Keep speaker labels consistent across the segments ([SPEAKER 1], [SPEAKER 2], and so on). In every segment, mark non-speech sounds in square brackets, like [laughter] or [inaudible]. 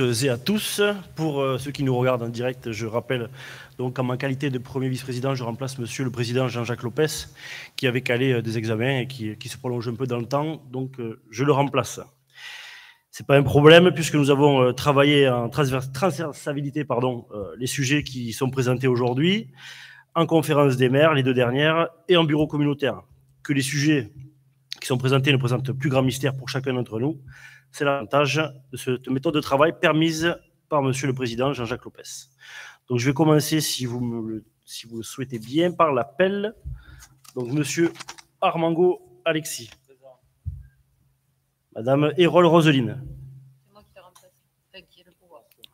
[SPEAKER 1] Euh, et à tous. Pour euh, ceux qui nous regardent en direct, je rappelle donc en ma qualité de premier vice-président, je remplace Monsieur le président Jean-Jacques Lopez, qui avait calé euh, des examens et qui, se prolonge un peu dans le temps. Donc je le remplace. Ce n'est pas un problème puisque nous avons travaillé en transversalité pardon les sujets qui sont présentés aujourd'hui en conférence des maires les deux dernières et en bureau communautaire. Que les sujets sont présentés ne présentent plus grand mystère pour chacun d'entre nous. C'est l'avantage de cette méthode de travail permise par Monsieur le Président Jean-Jacques Lopez. Donc je vais commencer, si vous, me le, si vous souhaitez bien, par l'appel. Donc Monsieur Armango Alexis. Madame Hérole Roseline.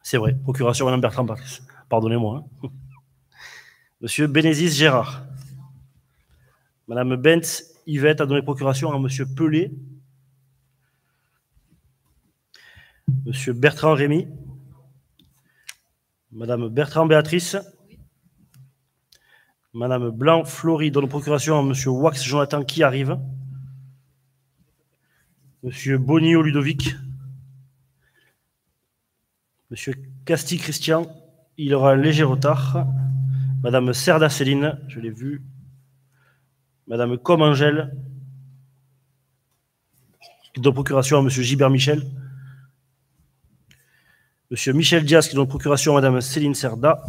[SPEAKER 1] C'est vrai, procuration Madame Bertrand Pardonnez-moi. Hein. Monsieur Bénézis Gérard. Madame Bent Yvette a donné procuration à Monsieur Pelé. Monsieur Bertrand Rémy. Mme Bertrand Béatrice. Madame Blanc Flory donne procuration à Monsieur Wax Jonathan qui arrive. Monsieur Bonio Ludovic. Monsieur Casti Christian. Il aura un léger retard. Madame Serda Céline, je l'ai vu, Madame Comangel, qui donne procuration à Monsieur Gilbert Michel. Monsieur Michel Diaz, qui donne procuration à Madame Céline Serda.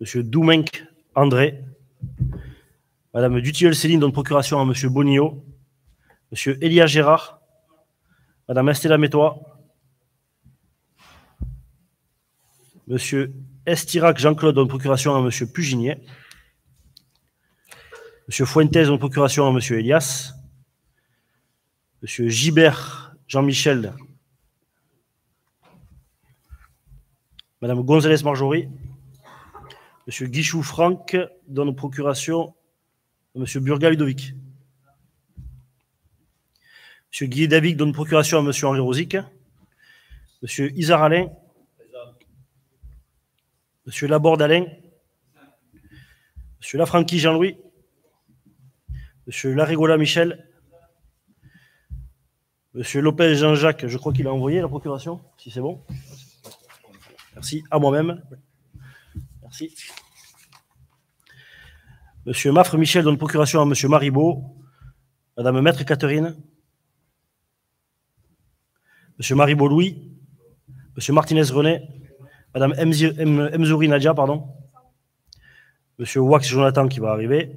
[SPEAKER 1] Monsieur Doumenc André. Madame Dutilleul Céline donne procuration à Monsieur Bonio. Monsieur Elia Gérard. Madame Estella Métois. Monsieur Estirac Jean-Claude donne procuration à Monsieur Puginier. Monsieur Fuentes en procuration à Monsieur Elias. Monsieur Gibert Jean-Michel. Madame Gonzalez, Marjorie. Monsieur Guichou Franck donne procuration à Monsieur Burga Ludovic. Monsieur Guy David donne procuration à Monsieur Henri Rosic. Monsieur Isar Alain. Monsieur Laborde Alain. Monsieur Lafranqui Jean-Louis. Monsieur Larigola Michel. Monsieur Lopez Jean-Jacques, je crois qu'il a envoyé la procuration, si c'est bon. Merci. À moi-même. Merci. Monsieur Maffre Michel donne procuration à Monsieur Maribot. Madame Maître Catherine. Monsieur Maribot Louis. Monsieur Martinez René. Madame Mzouri Nadia, pardon. Monsieur Wax Jonathan qui va arriver.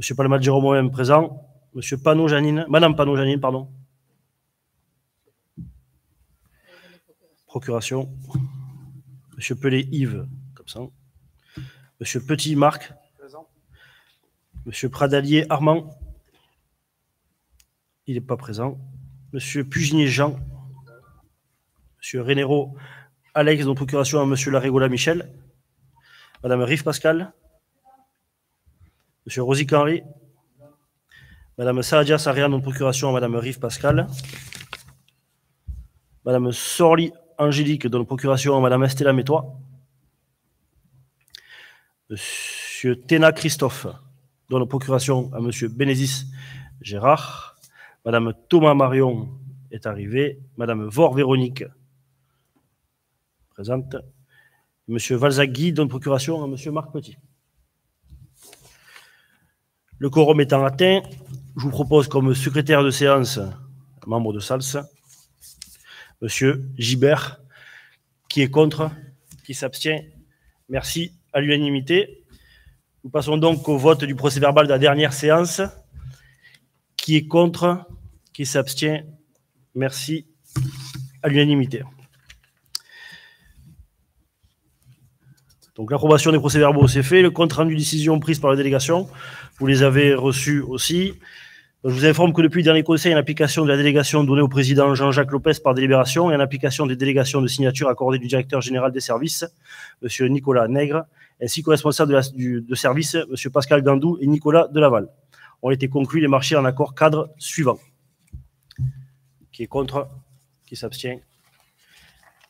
[SPEAKER 1] Monsieur Palma moi-même présent. Monsieur panon Janine, Madame Panot Janine, pardon. Procuration. Monsieur Pelé Yves, comme ça. Monsieur Petit Marc. Présent. Monsieur Pradalier Armand. Il n'est pas présent. Monsieur Puginier Jean. Monsieur Renero Alex, donc procuration à Monsieur Larigola Michel. Madame Rive Pascal. Monsieur rosy Henry. Madame Sadia Saria, en procuration à Madame Rive Pascal. Madame Sorli Angélique, dans procuration à Madame Estella Métois. Monsieur Téna Christophe, donne procuration à Monsieur Bénézis Gérard. Madame Thomas Marion est arrivée. Madame vor Véronique, présente. Monsieur Valzagui, donne procuration à Monsieur Marc Petit. Le quorum étant atteint, je vous propose comme secrétaire de séance, membre de SALS, Monsieur Gibert, qui est contre, qui s'abstient. Merci à l'unanimité. Nous passons donc au vote du procès verbal de la dernière séance. Qui est contre, qui s'abstient. Merci à l'unanimité. Donc l'approbation des procès-verbaux, s'est fait. Le compte-rendu décision prise par la délégation, vous les avez reçus aussi. Je vous informe que depuis le dernier conseil, en application de la délégation donnée au président Jean-Jacques Lopez par délibération et en application des délégations de signature accordées du directeur général des services, M. Nicolas Nègre, ainsi qu'au responsable de, de service, M. Pascal Gandou et Nicolas Delaval, ont été conclus les marchés en accord cadre suivant. Qui est contre Qui s'abstient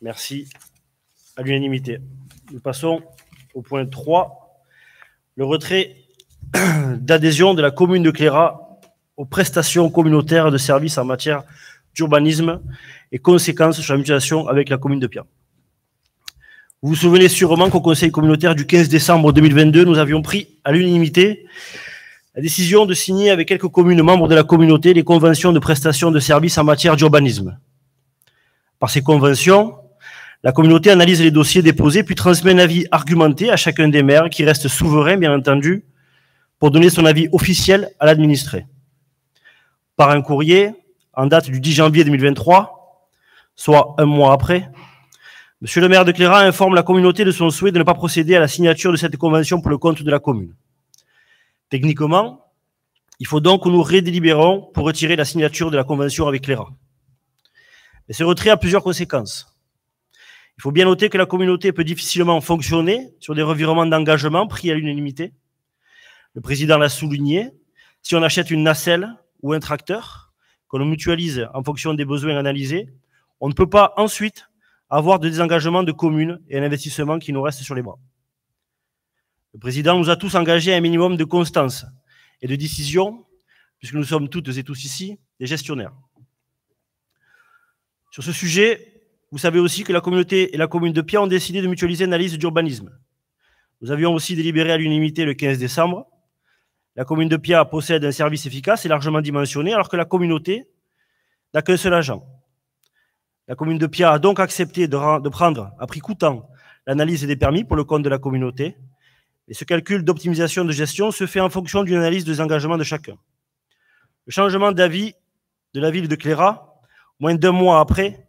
[SPEAKER 1] Merci. À l'unanimité. Nous passons au point 3, le retrait [clears throat] d'adhésion de la commune de Cléra aux prestations communautaires de services en matière d'urbanisme et conséquences sur la mutation avec la commune de Pierre. Vous vous souvenez sûrement qu'au Conseil communautaire du 15 décembre 2022, nous avions pris à l'unanimité la décision de signer avec quelques communes membres de la communauté les conventions de prestations de services en matière d'urbanisme. Par ces conventions, la communauté analyse les dossiers déposés puis transmet un avis argumenté à chacun des maires qui reste souverain, bien entendu, pour donner son avis officiel à l'administré. Par un courrier en date du 10 janvier 2023, soit un mois après, Monsieur le maire de Clérat informe la communauté de son souhait de ne pas procéder à la signature de cette convention pour le compte de la commune. Techniquement, il faut donc que nous redélibérons pour retirer la signature de la convention avec Clérat. Mais ce retrait a plusieurs conséquences. Il faut bien noter que la communauté peut difficilement fonctionner sur des revirements d'engagement pris à l'unanimité. Le président l'a souligné. Si on achète une nacelle ou un tracteur, qu'on mutualise en fonction des besoins analysés, on ne peut pas ensuite avoir de désengagement de communes et un investissement qui nous reste sur les bras. Le président nous a tous engagés à un minimum de constance et de décision, puisque nous sommes toutes et tous ici des gestionnaires. Sur ce sujet, vous savez aussi que la communauté et la commune de Pia ont décidé de mutualiser l'analyse d'urbanisme. Nous avions aussi délibéré à l'unanimité le 15 décembre. La commune de Pia possède un service efficace et largement dimensionné, alors que la communauté n'a qu'un seul agent. La commune de Pia a donc accepté de, de prendre, à prix coûtant, l'analyse des permis pour le compte de la communauté. Et ce calcul d'optimisation de gestion se fait en fonction d'une analyse des engagements de chacun. Le changement d'avis de la ville de Cléra, moins d'un mois après,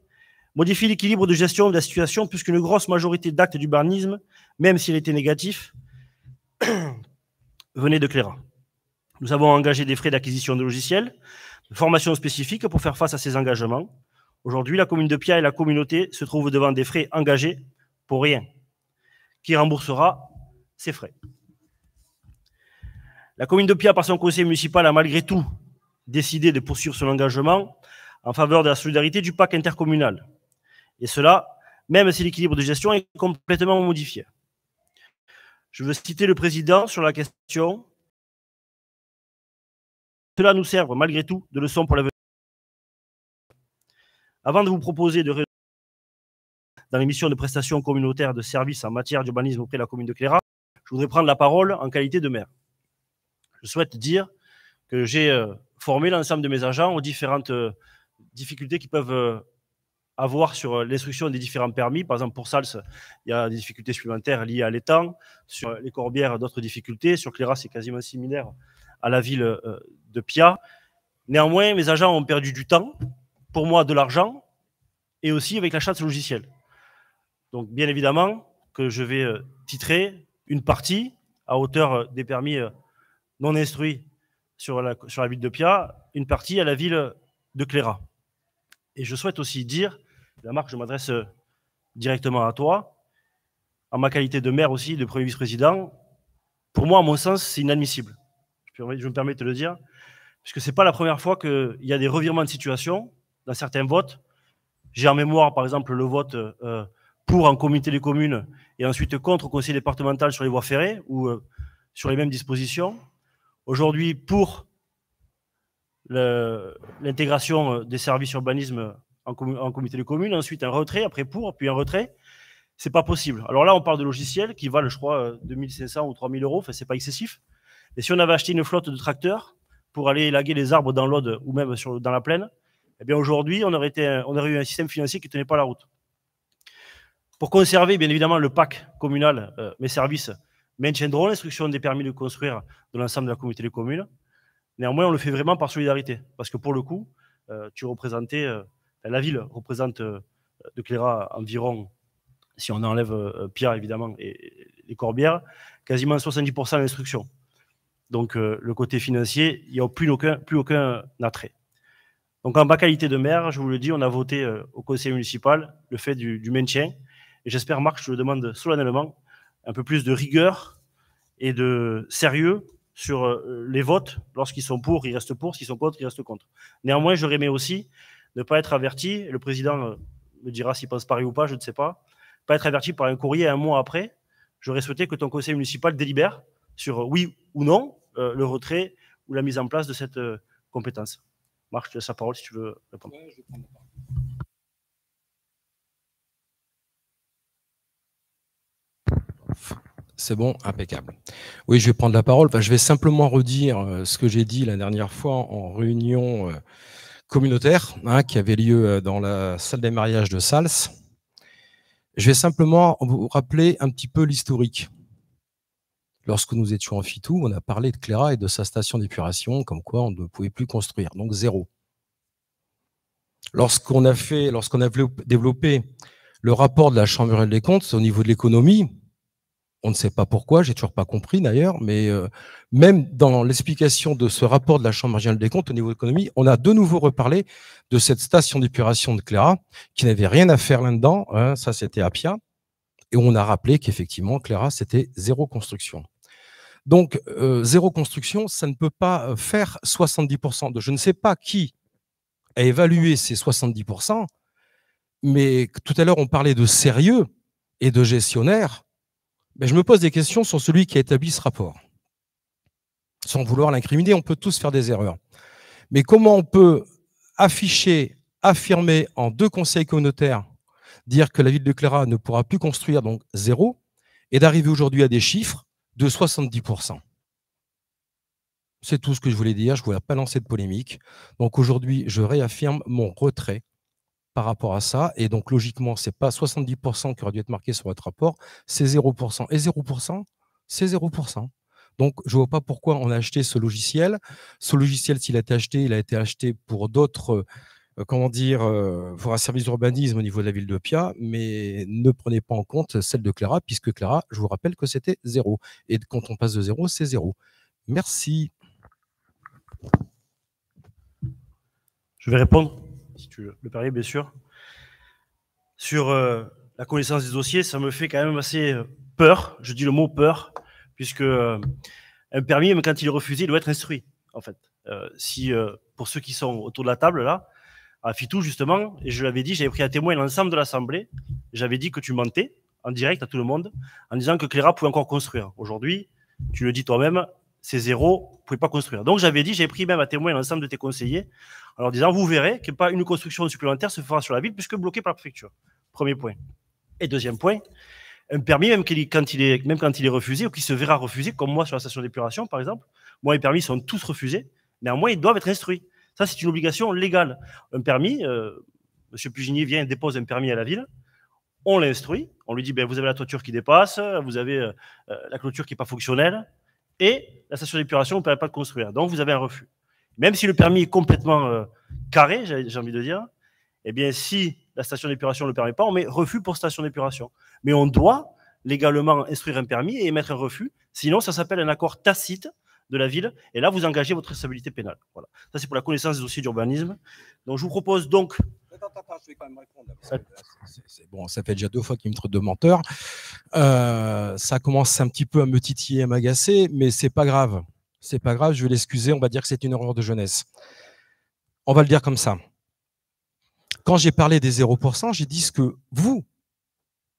[SPEAKER 1] Modifie l'équilibre de gestion de la situation, puisqu'une grosse majorité d'actes du barnisme, même s'il était négatif, [clears throat] venait de Cléra. Nous avons engagé des frais d'acquisition de logiciels, de formation spécifique pour faire face à ces engagements. Aujourd'hui, la commune de Pia et la communauté se trouvent devant des frais engagés pour rien. Qui remboursera ces frais La commune de Pia, par son conseil municipal, a malgré tout décidé de poursuivre son engagement en faveur de la solidarité du pacte intercommunal. Et cela, même si l'équilibre de gestion est complètement modifié. Je veux citer le président sur la question. Cela nous sert malgré tout de leçon pour l'avenir. Avant de vous proposer de dans l'émission de prestations communautaires de services en matière d'urbanisme auprès de la commune de Cléra, je voudrais prendre la parole en qualité de maire. Je souhaite dire que j'ai euh, formé l'ensemble de mes agents aux différentes euh, difficultés qui peuvent euh, à voir sur euh, l'instruction des différents permis. Par exemple, pour Sals, il y a des difficultés supplémentaires liées à l'étang. Sur euh, les Corbières, d'autres difficultés. Sur Cléra, c'est quasiment similaire à la ville euh, de Pia. Néanmoins, mes agents ont perdu du temps, pour moi de l'argent, et aussi avec l'achat de ce logiciel. Donc, bien évidemment, que je vais titrer une partie à hauteur des permis non instruits sur la, sur la ville de Pia, une partie à la ville de Cléra. Et je souhaite aussi dire la marque, je m'adresse euh, directement à toi, en ma qualité de maire aussi, de premier vice-président. Pour moi, à mon sens, c'est inadmissible. Je me permets de le dire, puisque ce n'est pas la première fois qu'il y a des revirements de situation dans certains votes. J'ai en mémoire, par exemple, le vote euh, pour un comité des communes et ensuite contre au conseil départemental sur les voies ferrées ou euh, sur les mêmes dispositions. Aujourd'hui, pour l'intégration des services urbanisme en, comité de communes, ensuite un retrait, après pour, puis un retrait. C'est pas possible. Alors là, on parle de logiciels qui valent, je crois, 2500 euh, ou 3000 euros. Enfin, c'est pas excessif. Et si on avait acheté une flotte de tracteurs pour aller élaguer les arbres dans l'Aude ou même sur, dans la plaine, eh bien aujourd'hui, on, aurait été, on aurait eu un système financier qui tenait pas la route. Pour conserver, bien évidemment, le PAC communal, euh, mes services maintiendront l'instruction des permis de construire de l'ensemble de la communauté des communes. Néanmoins, on le fait vraiment par solidarité, parce que pour le coup, euh, tu représentais la ville représente euh, de Cléra environ, si on enlève euh, Pierre évidemment et, les Corbières, quasiment 70% d'instruction. Donc euh, le côté financier, il n'y a plus aucun, plus aucun attrait. Donc en bas qualité de maire, je vous le dis, on a voté au conseil municipal le fait du, maintien. Et j'espère, Marc, je le demande solennellement, un peu plus de rigueur et de sérieux sur les votes. Lorsqu'ils sont pour, ils restent pour. S'ils sont contre, ils restent contre. Néanmoins, je remets aussi ne pas être averti, le président euh, me dira s'il pense Paris ou pas, je ne sais pas, pas être averti par un courrier un mois après, j'aurais souhaité que ton conseil municipal délibère sur euh, oui ou non euh, le retrait ou la mise en place de cette compétence. Marc, tu as sa parole si tu veux répondre.
[SPEAKER 2] C'est bon, impeccable. Oui, je vais prendre la parole. je vais simplement redire ce que j'ai dit la dernière fois en réunion communautaire hein, qui avait lieu euh, dans la salle des mariages de Sals. Je vais simplement vous rappeler un petit peu l'historique. Lorsque nous étions en Fitou, on a parlé de Clara et de sa station d'épuration, comme quoi on ne pouvait plus construire, donc zéro. Lorsqu'on a fait, lorsqu'on a développé le rapport de la Chambre des comptes au niveau de l'économie, on ne sait pas pourquoi, j'ai toujours pas compris d'ailleurs, mais euh, même dans l'explication de ce rapport de la Chambre marginale des comptes au niveau de l'économie, on a de nouveau reparlé de cette station d'épuration de Clara, qui n'avait rien à faire là-dedans, hein, ça c'était Apia, et on a rappelé qu'effectivement Clara c'était zéro construction. Donc euh, zéro construction, ça ne peut pas faire 70% de je ne sais pas qui a évalué ces 70%, mais tout à l'heure on parlait de sérieux et de gestionnaires. Mais je me pose des questions sur celui qui a établi ce rapport. Sans vouloir l'incriminer, on peut tous faire des erreurs. Mais comment on peut afficher, affirmer en deux conseils communautaires, dire que la ville de Clara ne pourra plus construire, donc zéro, et d'arriver aujourd'hui à des chiffres de 70%. C'est tout ce que je voulais dire, je ne voulais pas lancer de polémique. Donc aujourd'hui, je réaffirme mon retrait par rapport à ça. Et donc, logiquement, ce n'est pas 70% qui aurait dû être marqué sur votre rapport, c'est 0%. Et 0%, c'est 0%. Donc, je ne vois pas pourquoi on a acheté ce logiciel. Ce logiciel, s'il a été acheté, il a été acheté pour d'autres, euh, comment dire, euh, pour un service d'urbanisme au niveau de la ville de Pia, mais ne prenez pas en compte celle de Clara, puisque Clara, je vous rappelle que c'était 0 Et quand on passe de 0 c'est 0
[SPEAKER 1] Merci. Je vais répondre tu le permets, bien sûr, sur euh, la connaissance des dossiers, ça me fait quand même assez euh, peur. Je dis le mot peur, puisque euh, un permis, même quand il est refusé, il doit être instruit, en fait. si, pour ceux qui sont autour de la table, là, à Fitou, justement, et je l'avais dit, j'avais pris à témoin l'ensemble de l'Assemblée, j'avais dit que tu mentais en direct à tout le monde, en disant que Cléra pouvait encore construire. Aujourd'hui, tu le dis toi-même, c'est zéro, vous ne pouvez pas construire. Donc j'avais dit, j'ai pris même à témoin l'ensemble de tes conseillers en disant, vous verrez que pas une construction supplémentaire se fera sur la ville puisque bloquée par la préfecture. Premier point. Et deuxième point, un permis, même, quand il est, refusé ou qu'il se verra refusé, comme moi sur la station d'épuration, par exemple, moi, les permis sont tous refusés, mais néanmoins, ils doivent être instruits. Ça, c'est une obligation légale. Un permis, euh, M. Puginier vient et dépose un permis à la ville, on l'instruit, on lui dit, ben, vous avez la toiture qui dépasse, vous avez euh, euh, la clôture qui n'est pas fonctionnelle, et la station d'épuration, on ne permet pas de construire. Donc, vous avez un refus. Même si le permis est complètement euh, carré, j'ai envie de dire, eh bien, si la station d'épuration ne le permet pas, on met refus pour station d'épuration. Mais on doit légalement instruire un permis et émettre un refus. Sinon, ça s'appelle un accord tacite de la ville. Et là, vous engagez votre responsabilité pénale. Voilà. Ça, c'est pour la connaissance des dossiers d'urbanisme. Donc, je vous propose donc. Attends, attends,
[SPEAKER 2] bon, ça fait déjà deux fois qu'il me traite de menteur. Euh, ça commence un petit peu à me titiller, à m'agacer, mais c'est pas grave c'est pas grave, je vais l'excuser, on va dire que c'est une erreur de jeunesse. On va le dire comme ça. Quand j'ai parlé des 0%, j'ai dit ce que vous,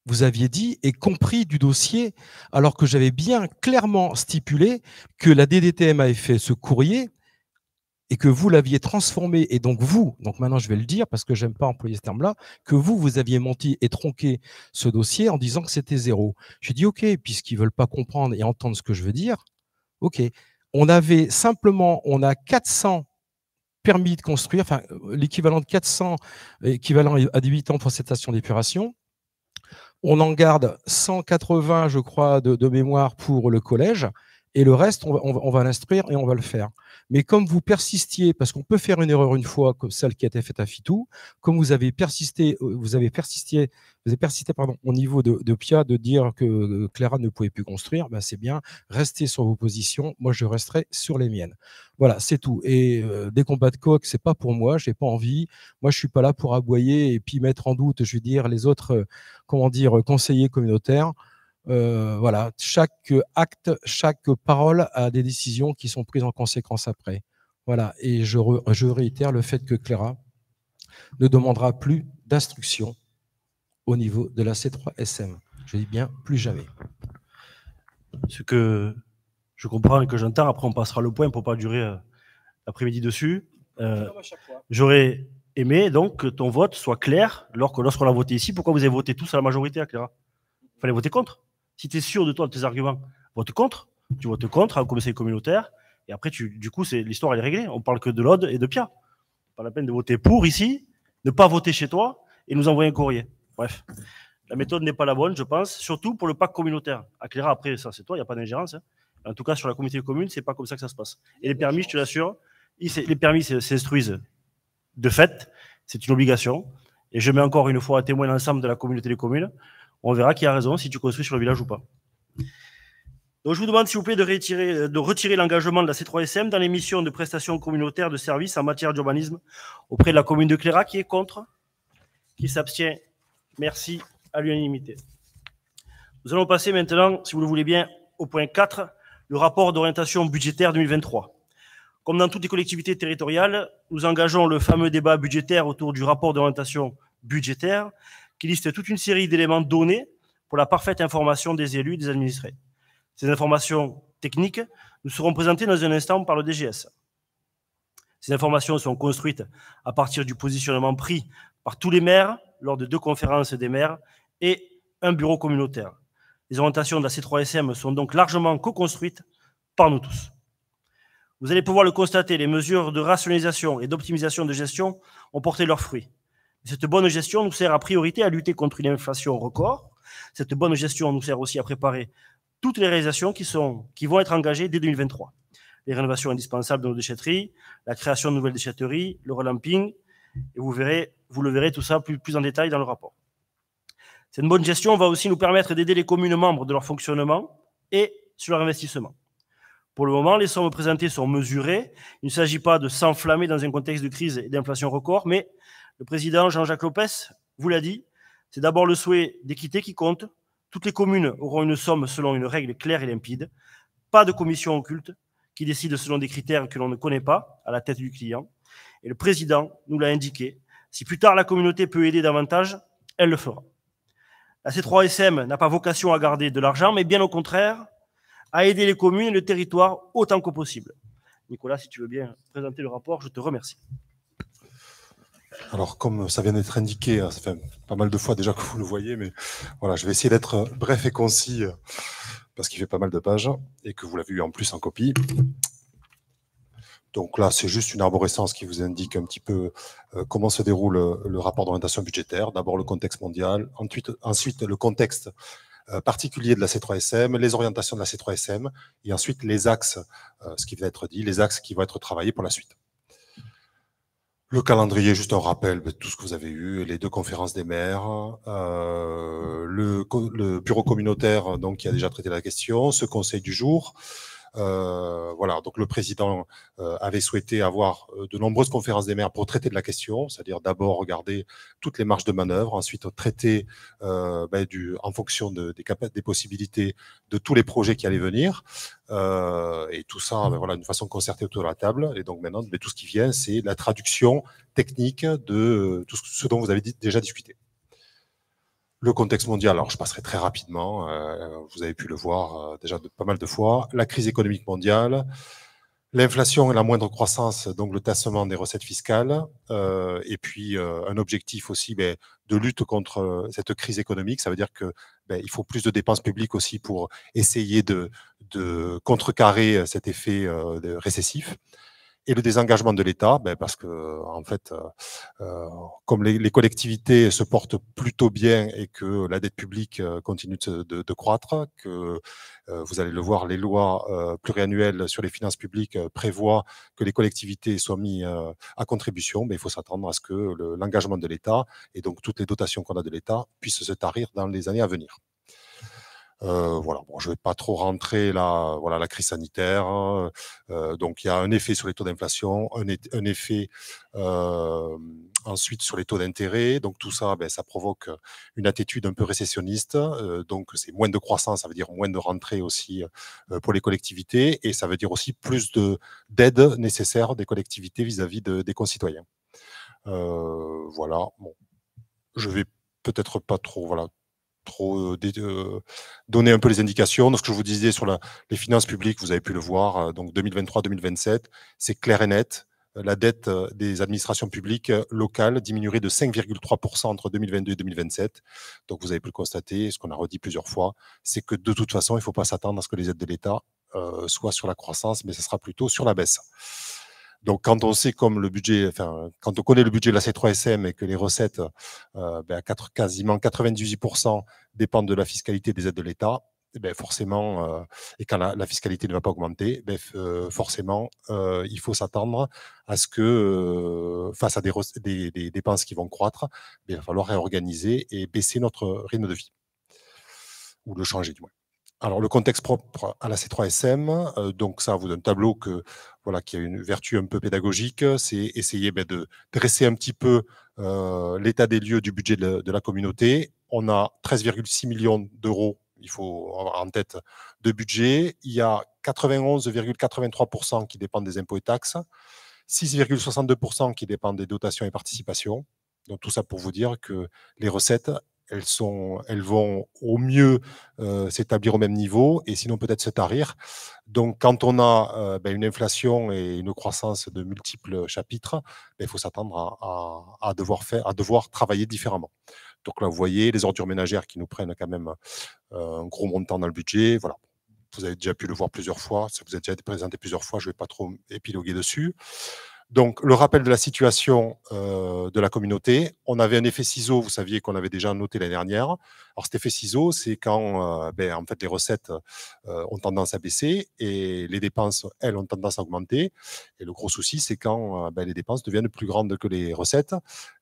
[SPEAKER 2] vous aviez dit et compris du dossier, alors que j'avais bien clairement stipulé que la DDTM avait fait ce courrier et que vous l'aviez transformé, et donc vous, donc maintenant je vais le dire parce que j'aime pas employer ce terme-là, que vous, vous aviez menti et tronqué ce dossier en disant que c'était zéro. J'ai dit, OK, puisqu'ils veulent pas comprendre et entendre ce que je veux dire, OK, on avait simplement, on a 400 permis de construire, enfin, euh, l'équivalent de 400, équivalent à 18 ans pour cette station d'épuration. On en garde 180, je crois, de, mémoire pour le collège, et le reste, on va l'instruire et on va le faire. Mais comme vous persistiez, parce qu'on peut faire une erreur une fois, comme celle qui a été faite à Fitou, comme vous avez persisté, euh, vous avez persisté, vous avez persisté pardon, au niveau de, de Pia de dire que euh, Clara ne pouvait plus construire, ben c'est bien, restez sur vos positions, moi je resterai sur les miennes. Voilà, c'est tout. Et euh, des combats de coq, c'est pas pour moi, j'ai pas envie. Moi, je suis pas là pour aboyer et puis mettre en doute, je veux dire, les autres, comment dire, conseillers communautaires. Euh, voilà, chaque acte, chaque parole a des décisions qui sont prises en conséquence après. Voilà, et je, réitère le fait que Clara ne demandera plus d'instruction au niveau de la C3SM. Je dis
[SPEAKER 1] bien plus jamais. Ce que je comprends et que j'entends, après on passera le point pour pas durer euh, l'après-midi dessus. Euh, j'aurais aimé donc que ton vote soit clair lorsque lorsqu'on a voté ici. Pourquoi vous avez voté tous à la majorité, Clara fallait voter contre. Si tu es sûr de toi, de tes arguments, vote contre. Tu votes contre au conseil communautaire. Et après, tu, du coup, c'est l'histoire est réglée. On parle que de l'ode et de Pia. Pas la peine de voter pour ici, ne pas voter chez toi et nous envoyer un courrier. Bref, la méthode n'est pas la bonne, je pense, surtout pour le pacte communautaire. À après, ça c'est toi, il n'y a pas d'ingérence. Hein. En tout cas, sur la communauté ce n'est pas comme ça que ça se passe. Et les permis, je te l'assure, les permis s'instruisent de fait, c'est une obligation. Et je mets encore une fois à témoin l'ensemble de la communauté des communes. On verra qui a raison, si tu construis sur le village ou pas. Donc, je vous demande, s'il vous plaît, de, retirer, de retirer l'engagement de la C3SM dans les missions de prestations communautaires de services en matière d'urbanisme auprès de la commune de Cléra. Qui est contre Qui s'abstient Merci à l'unanimité. Nous allons passer maintenant, si vous le voulez bien, au point 4, le rapport d'orientation budgétaire 2023. Comme dans toutes les collectivités territoriales, nous engageons le fameux débat budgétaire autour du rapport d'orientation budgétaire qui liste toute une série d'éléments donnés pour la parfaite information des élus et des administrés. Ces informations techniques nous seront présentées dans un instant par le DGS. Ces informations sont construites à partir du positionnement pris par tous les maires lors de deux conférences des maires et un bureau communautaire. Les orientations de la C3SM sont donc largement co-construites par nous tous. Vous allez pouvoir le constater, les mesures de rationalisation et d'optimisation de gestion ont porté leurs fruits. Cette bonne gestion nous sert à priorité à lutter contre une inflation record. Cette bonne gestion nous sert aussi à préparer toutes les réalisations qui, sont, qui vont être engagées dès 2023. Les rénovations indispensables de nos déchetteries, la création de nouvelles déchetteries, le relamping, et vous, verrez, vous le verrez tout ça plus, plus en détail dans le rapport. Cette bonne gestion va aussi nous permettre d'aider les communes membres de leur fonctionnement et sur leur investissement. Pour le moment, les sommes présentées sont mesurées. Il ne s'agit pas de s'enflammer dans un contexte de crise et d'inflation record, mais le président Jean-Jacques Lopez vous l'a dit, c'est d'abord le souhait d'équité qui compte. Toutes les communes auront une somme selon une règle claire et limpide. Pas de commission occulte qui décide selon des critères que l'on ne connaît pas à la tête du client. Et le président nous l'a indiqué. Si plus tard la communauté peut aider davantage, elle le fera. La C3SM n'a pas vocation à garder de l'argent, mais bien au contraire, à aider les communes et le territoire autant que possible. Nicolas, si tu veux bien présenter le rapport, je te remercie.
[SPEAKER 3] Alors, comme ça vient d'être indiqué, hein, ça fait pas mal de fois déjà que vous le voyez, mais voilà, je vais essayer d'être bref et concis euh, parce qu'il fait pas mal de pages et que vous l'avez eu en plus en copie. Donc là, c'est juste une arborescence qui vous indique un petit peu euh, comment se déroule euh, le rapport d'orientation budgétaire. D'abord le contexte mondial, ensuite, le contexte particulier de la C3SM, les orientations de la C3SM, et ensuite les axes, ce qui va être dit, les axes qui vont être travaillés pour la suite. Le calendrier, juste un rappel de ben, tout ce que vous avez eu, les deux conférences des maires, euh, le, bureau communautaire donc qui a déjà traité la question, ce conseil du jour. Euh, voilà, donc le président euh, avait souhaité avoir euh, de nombreuses conférences des maires pour traiter de la question, c'est-à-dire d'abord regarder toutes les marges de manœuvre, ensuite traiter ben, du, en fonction de, des, des possibilités de tous les projets qui allaient venir, et tout ça, ben, voilà, d'une façon concertée autour de la table. Et donc maintenant, ben, tout ce qui vient, c'est la traduction technique de tout ce dont vous avez déjà discuté. Le contexte mondial, alors je passerai très rapidement, euh, vous avez pu le voir euh, déjà pas mal de fois, la crise économique mondiale, l'inflation et la moindre croissance, donc le tassement des recettes fiscales, euh, et puis un objectif aussi ben, de lutte contre cette crise économique, ça veut dire que ben, il faut plus de dépenses publiques aussi pour essayer de, de contrecarrer cet effet récessif et le désengagement de l'État, ben, parce que euh, en fait, euh, euh, comme les, collectivités se portent plutôt bien et que la dette publique continue de, croître, que vous allez le voir, les lois pluriannuelles sur les finances publiques prévoient que les collectivités soient mises à contribution, mais ben, il faut s'attendre à ce que l'engagement de l'État et donc toutes les dotations qu'on a de l'État puissent se tarir dans les années à venir. Euh, voilà, bon, je vais pas trop rentrer là, voilà la crise sanitaire. Hein. Euh, donc il y a un effet sur les taux d'inflation, un, effet euh, ensuite sur les taux d'intérêt. Donc tout ça, ben, ça provoque une attitude un peu récessionniste. Euh, donc c'est moins de croissance, ça veut dire moins de rentrée aussi pour les collectivités et ça veut dire aussi plus de d'aide nécessaire des collectivités vis-à-vis de, des concitoyens. voilà, bon, je vais peut-être pas trop voilà trop donner un peu les indications. ce que je vous disais sur les finances publiques, vous avez pu le voir, donc 2023-2027, c'est clair et net. La dette des administrations publiques locales diminuerait de 5,3% entre 2022 et 2027. Donc, vous avez pu le constater, ce qu'on a redit plusieurs fois, c'est que de toute façon, il ne faut pas s'attendre à ce que les aides de l'État soient sur la croissance, mais ce sera plutôt sur la baisse. Donc, quand on sait comme le budget, enfin, quand on connaît le budget de la C3SM et que les recettes, 4, euh, ben, quasiment 98% dépendent de la fiscalité des aides de l'État, eh ben, forcément, euh, et quand la, fiscalité ne va pas augmenter, eh ben, euh, forcément, il faut s'attendre à ce que, face à des, des, des, dépenses qui vont croître, ben, il va falloir réorganiser et baisser notre rythme de vie, ou le changer du moins. Alors le contexte propre à la C3SM, euh, donc ça vous donne un tableau que voilà qui a une vertu un peu pédagogique, c'est essayer ben, de dresser un petit peu euh, l'état des lieux du budget de, de la communauté. On a 13,6 millions d'euros, il faut avoir en tête, de budget. Il y a 91,83% qui dépendent des impôts et taxes, 6,62% qui dépendent des dotations et participations. Donc tout ça pour vous dire que les recettes, elles, vont au mieux euh, s'établir au même niveau et sinon peut-être se tarir. Donc quand on a euh, ben, une inflation et une croissance de multiples chapitres, ben, il faut s'attendre à, devoir travailler différemment. Donc là, vous voyez les ordures ménagères qui nous prennent quand même euh, un gros montant dans le budget. Voilà. Vous avez déjà pu le voir plusieurs fois, ça vous a déjà été présenté plusieurs fois, je ne vais pas trop épiloguer dessus. Donc, le rappel de la situation euh, de la communauté. On avait un effet ciseau, vous saviez qu'on avait déjà noté l'année dernière. Alors, cet effet ciseau, c'est quand euh, ben, en fait, les recettes euh, ont tendance à baisser et les dépenses, elles, ont tendance à augmenter. Et le gros souci, c'est quand ben, les dépenses deviennent plus grandes que les recettes.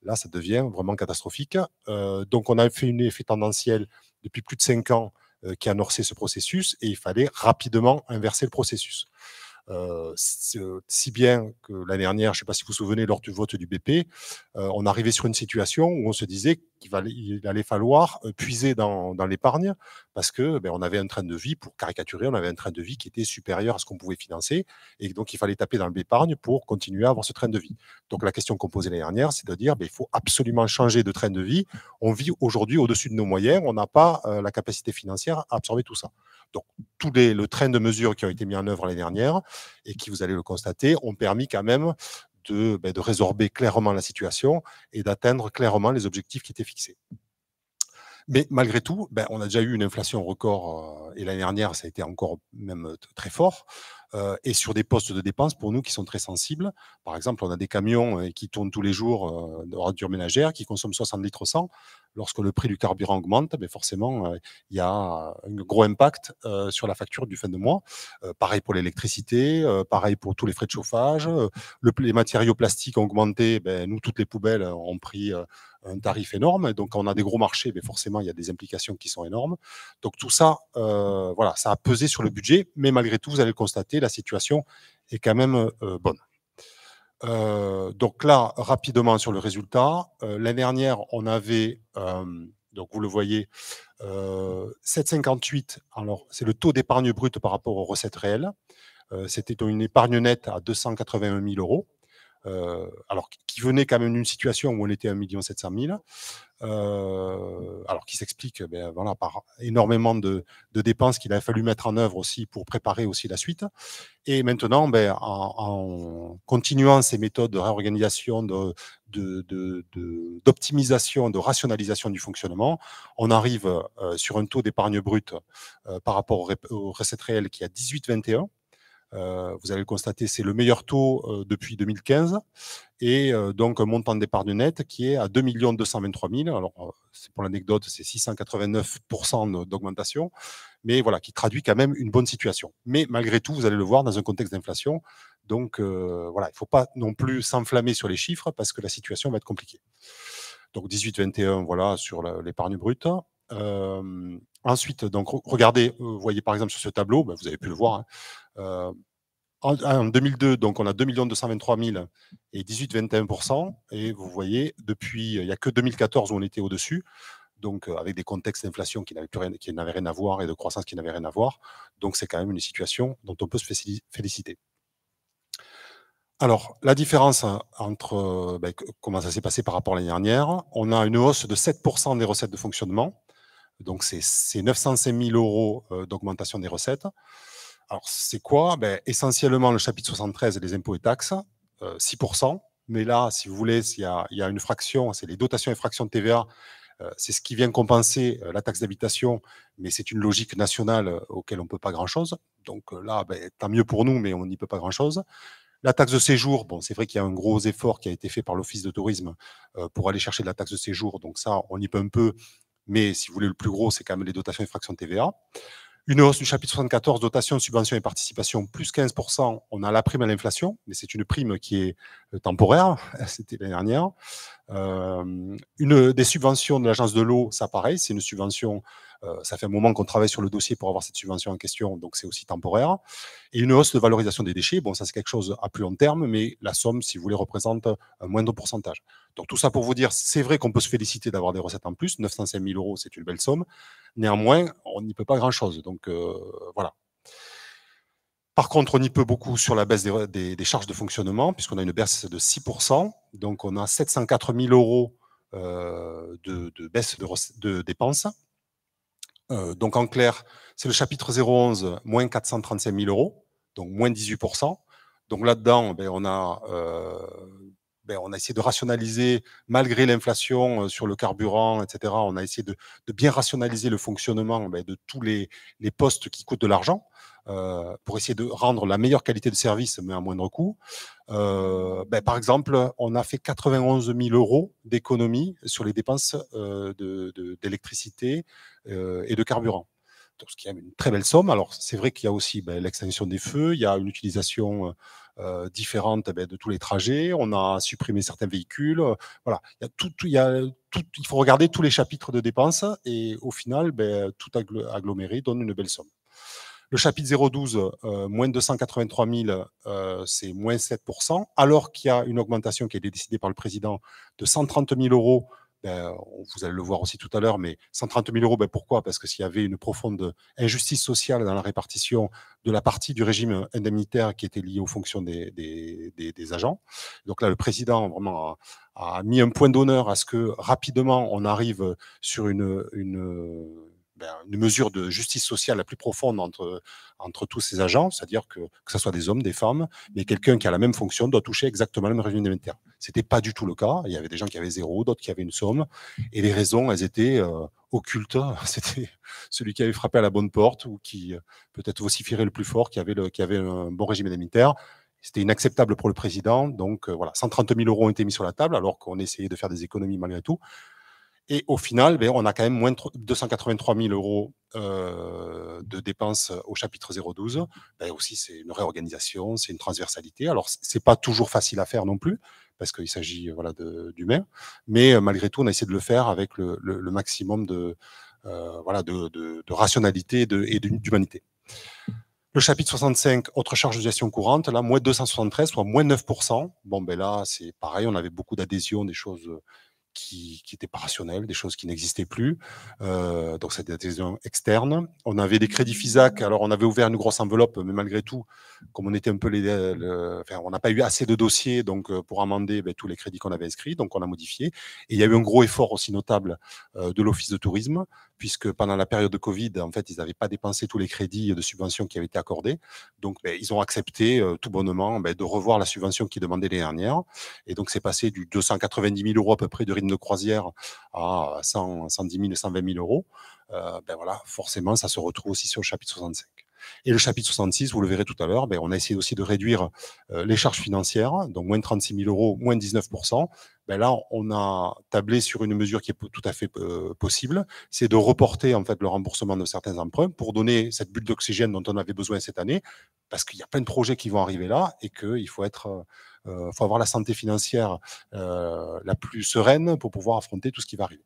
[SPEAKER 3] Là, ça devient vraiment catastrophique. donc, on a fait un effet tendanciel depuis plus de cinq ans qui a amorcé ce processus et il fallait rapidement inverser le processus. Euh, euh, si bien que l'année dernière, je ne sais pas si vous vous souvenez, lors du vote du BP, euh, on arrivait sur une situation où on se disait qu'il allait falloir puiser dans, l'épargne parce que ben, on avait un train de vie, pour caricaturer, on avait un train de vie qui était supérieur à ce qu'on pouvait financer et donc il fallait taper dans l'épargne pour continuer à avoir ce train de vie. Donc la question qu'on posait l'année dernière, c'est de dire ben, il faut absolument changer de train de vie. On vit aujourd'hui au-dessus de nos moyens, on n'a pas la capacité financière à absorber tout ça. Donc, tous les, le train de mesures qui ont été mis en œuvre l'année dernière et qui, vous allez le constater, ont permis quand même de, ben, résorber clairement la situation et d'atteindre clairement les objectifs qui étaient fixés. Mais malgré tout, ben, on a déjà eu une inflation record, euh, et l'année dernière, ça a été encore même euh, très fort, euh, et sur des postes de dépenses pour nous qui sont très sensibles. Par exemple, on a des camions qui tournent tous les jours de ordures ménagère qui consomment 60 litres au 100 lorsque le prix du carburant augmente, mais ben, forcément, euh, il y a un gros impact euh, sur la facture du fin de mois. Euh, pareil pour l'électricité, pareil pour tous les frais de chauffage. les matériaux plastiques ont augmenté. Ben, nous, toutes les poubelles ont pris un tarif énorme. Donc, quand on a des gros marchés, mais forcément, il y a des implications qui sont énormes. Donc, tout ça, voilà, ça a pesé sur le budget. Mais malgré tout, vous allez le constater, la situation est quand même bonne. Euh, donc là, rapidement sur le résultat, euh, l'année dernière, on avait, euh, donc vous le voyez, 7,58. Alors, c'est le taux d'épargne brute par rapport aux recettes réelles. C'était une épargne nette à 281 000 euros euh, alors qui venait quand même d'une situation où on était à 1 700 000, euh, alors qui s'explique ben, voilà, par énormément de, de dépenses qu'il a fallu mettre en œuvre aussi pour préparer aussi la suite. Et maintenant, ben, en, en, continuant ces méthodes de réorganisation, d'optimisation, de, de, de, rationalisation du fonctionnement, on arrive euh, sur un taux d'épargne brute euh, par rapport aux, recettes réelles qui est à 18-21. Euh, vous allez le constater, c'est le meilleur taux euh, depuis 2015 et euh, donc un montant de départ net qui est à 2 223 000. Alors, c'est pour l'anecdote, c'est 689% d'augmentation, mais voilà, qui traduit quand même une bonne situation. Mais malgré tout, vous allez le voir dans un contexte d'inflation. Donc, voilà, il ne faut pas non plus s'enflammer sur les chiffres parce que la situation va être compliquée. Donc, 18-21, voilà, sur l'épargne brute. ensuite, donc, regardez, vous voyez par exemple sur ce tableau, ben, vous avez pu le voir, hein, euh, en, 2002, donc on a 2 223 000 et 18,21%. Et vous voyez, depuis, euh, il n'y a que 2014 où on était au-dessus donc euh, avec des contextes d'inflation qui n'avaient rien, qui rien à voir et de croissance qui n'avaient rien à voir. Donc c'est quand même une situation dont on peut se féliciter. Alors, la différence hein, entre ben, comment ça s'est passé par rapport à l'année dernière, on a une hausse de 7% des recettes de fonctionnement, donc c'est 905 000 euros d'augmentation des recettes. Alors, c'est quoi ben, Essentiellement, le chapitre 73, les impôts et taxes, 6%. Euh, mais là, si vous voulez, il y a, une fraction, c'est les dotations et fractions de TVA. Euh, c'est ce qui vient compenser euh, la taxe d'habitation, mais c'est une logique nationale auquel on ne peut pas grand-chose. Donc là, ben, tant mieux pour nous, mais on n'y peut pas grand-chose. La taxe de séjour, bon, c'est vrai qu'il y a un gros effort qui a été fait par l'Office de tourisme pour aller chercher de la taxe de séjour. Donc ça, on y peut un peu. Mais si vous voulez, le plus gros, c'est quand même les dotations et fractions de TVA. Une hausse du chapitre 74, dotation, subvention et participation, plus 15%. On a la prime à l'inflation, mais c'est une prime qui est euh, temporaire, [laughs] c'était l'année dernière. Euh, une des subventions de l'agence de l'eau, ça pareil, c'est une subvention euh, ça fait un moment qu'on travaille sur le dossier pour avoir cette subvention en question, donc c'est aussi temporaire. Et une hausse de valorisation des déchets, bon, ça c'est quelque chose à plus long terme, mais la somme, si vous voulez, représente un moindre pourcentage. Donc tout ça pour vous dire, c'est vrai qu'on peut se féliciter d'avoir des recettes en plus, 905 000 euros, c'est une belle somme. Néanmoins, on n'y peut pas grand-chose. Donc euh, voilà. Par contre, on y peut beaucoup sur la baisse des, charges de fonctionnement, puisqu'on a une baisse de 6%. Donc on a 704 000 euros euh, de, baisse de dépenses euh, donc en clair, c'est le chapitre 011, moins 435 000 euros, donc moins 18%. Donc là-dedans, ben, on, a, euh, ben, on a essayé de rationaliser, malgré l'inflation euh, sur le carburant, etc., on a essayé de, bien rationaliser le fonctionnement ben, de tous les, les postes qui coûtent de l'argent. Euh, pour essayer de rendre la meilleure qualité de service, mais à moindre coût. Euh, ben, par exemple, on a fait 91 000 euros d'économie sur les dépenses euh, d'électricité et de carburant ce qui est une très belle somme. Alors, c'est vrai qu'il y a aussi ben, l'extension des feux, il y a une utilisation différente ben, de tous les trajets, on a supprimé certains véhicules. voilà, il, faut regarder tous les chapitres de dépenses et au final, tout aggloméré donne une belle somme. Le chapitre 012, euh, moins 283 000, euh, c'est moins 7 alors qu'il y a une augmentation qui a été décidée par le président de 130 000 euros. Ben, vous allez le voir aussi tout à l'heure, mais 130 000 euros, ben pourquoi Parce que s'il y avait une profonde injustice sociale dans la répartition de la partie du régime indemnitaire qui était liée aux fonctions des, des, agents. Donc là, le président vraiment a, a mis un point d'honneur à ce que rapidement on arrive sur une, une ben, une mesure de justice sociale la plus profonde entre, entre tous ces agents, c'est-à-dire que, que ce soit des hommes, des femmes, mais mmh quelqu'un qui a la même fonction doit toucher exactement le même revenu indemnitaire. Ce n'était pas du tout le cas. Il y avait des gens qui avaient zéro, d'autres qui avaient une somme. Et les raisons, elles étaient euh, occultes. [laughs] C'était celui qui avait frappé à la bonne porte ou qui euh, peut-être vocifierait le plus fort, qui avait, le, qui avait un bon régime indemnitaire. C'était inacceptable pour le président. Donc euh, voilà, 130 000 euros ont été mis sur la table alors qu'on essayait de faire des économies malgré tout. Et au final, ben, on a quand même moins 283 000 euros euh, de dépenses euh, au chapitre 012. Ben, aussi, c'est une réorganisation, c'est une transversalité. Alors, c'est pas toujours facile à faire non plus, parce qu'il s'agit euh, voilà, maire. Mais malgré tout, on a essayé de le faire avec le, maximum de, voilà, de, rationalité et d'humanité. Le chapitre 65, autre charge de gestion courante, là, moins 273, soit moins 9%. Bon, ben là, c'est pareil, on avait beaucoup d'adhésions, des choses qui, qui, étaient pas rationnelles, des choses qui n'existaient plus. Euh, donc, cette adhésion externe. On avait des crédits FISAC. Alors, on avait ouvert une grosse enveloppe, mais malgré tout, comme on était un peu les, enfin, on n'a pas eu assez de dossiers, donc euh, pour amender ben, tous les crédits qu'on avait inscrits, donc on a modifié. Et il y a eu un gros effort aussi notable euh, de l'Office de tourisme puisque pendant la période de Covid, en fait, ils n'avaient pas dépensé tous les crédits de subvention qui avaient été accordés. Donc, ben, ils ont accepté euh, tout bonnement ben, de revoir la subvention qu'ils demandaient l'année dernière. Et donc, c'est passé du 290 000 euros à peu près de rythme de croisière à 110 000, 120 000 euros. Euh, ben voilà, forcément, ça se retrouve aussi sur le chapitre 65. Et le chapitre 66, vous le verrez tout à l'heure, ben, on a essayé aussi de réduire euh, les charges financières, donc moins de 36 000 euros, moins 19 ben là, on a tablé sur une mesure qui est tout à fait euh, possible, c'est de reporter en fait le remboursement de certains emprunts pour donner cette bulle d'oxygène dont on avait besoin cette année, parce qu'il y a plein de projets qui vont arriver là et qu'il faut être, euh, faut avoir la santé financière la plus sereine pour pouvoir affronter tout ce qui va arriver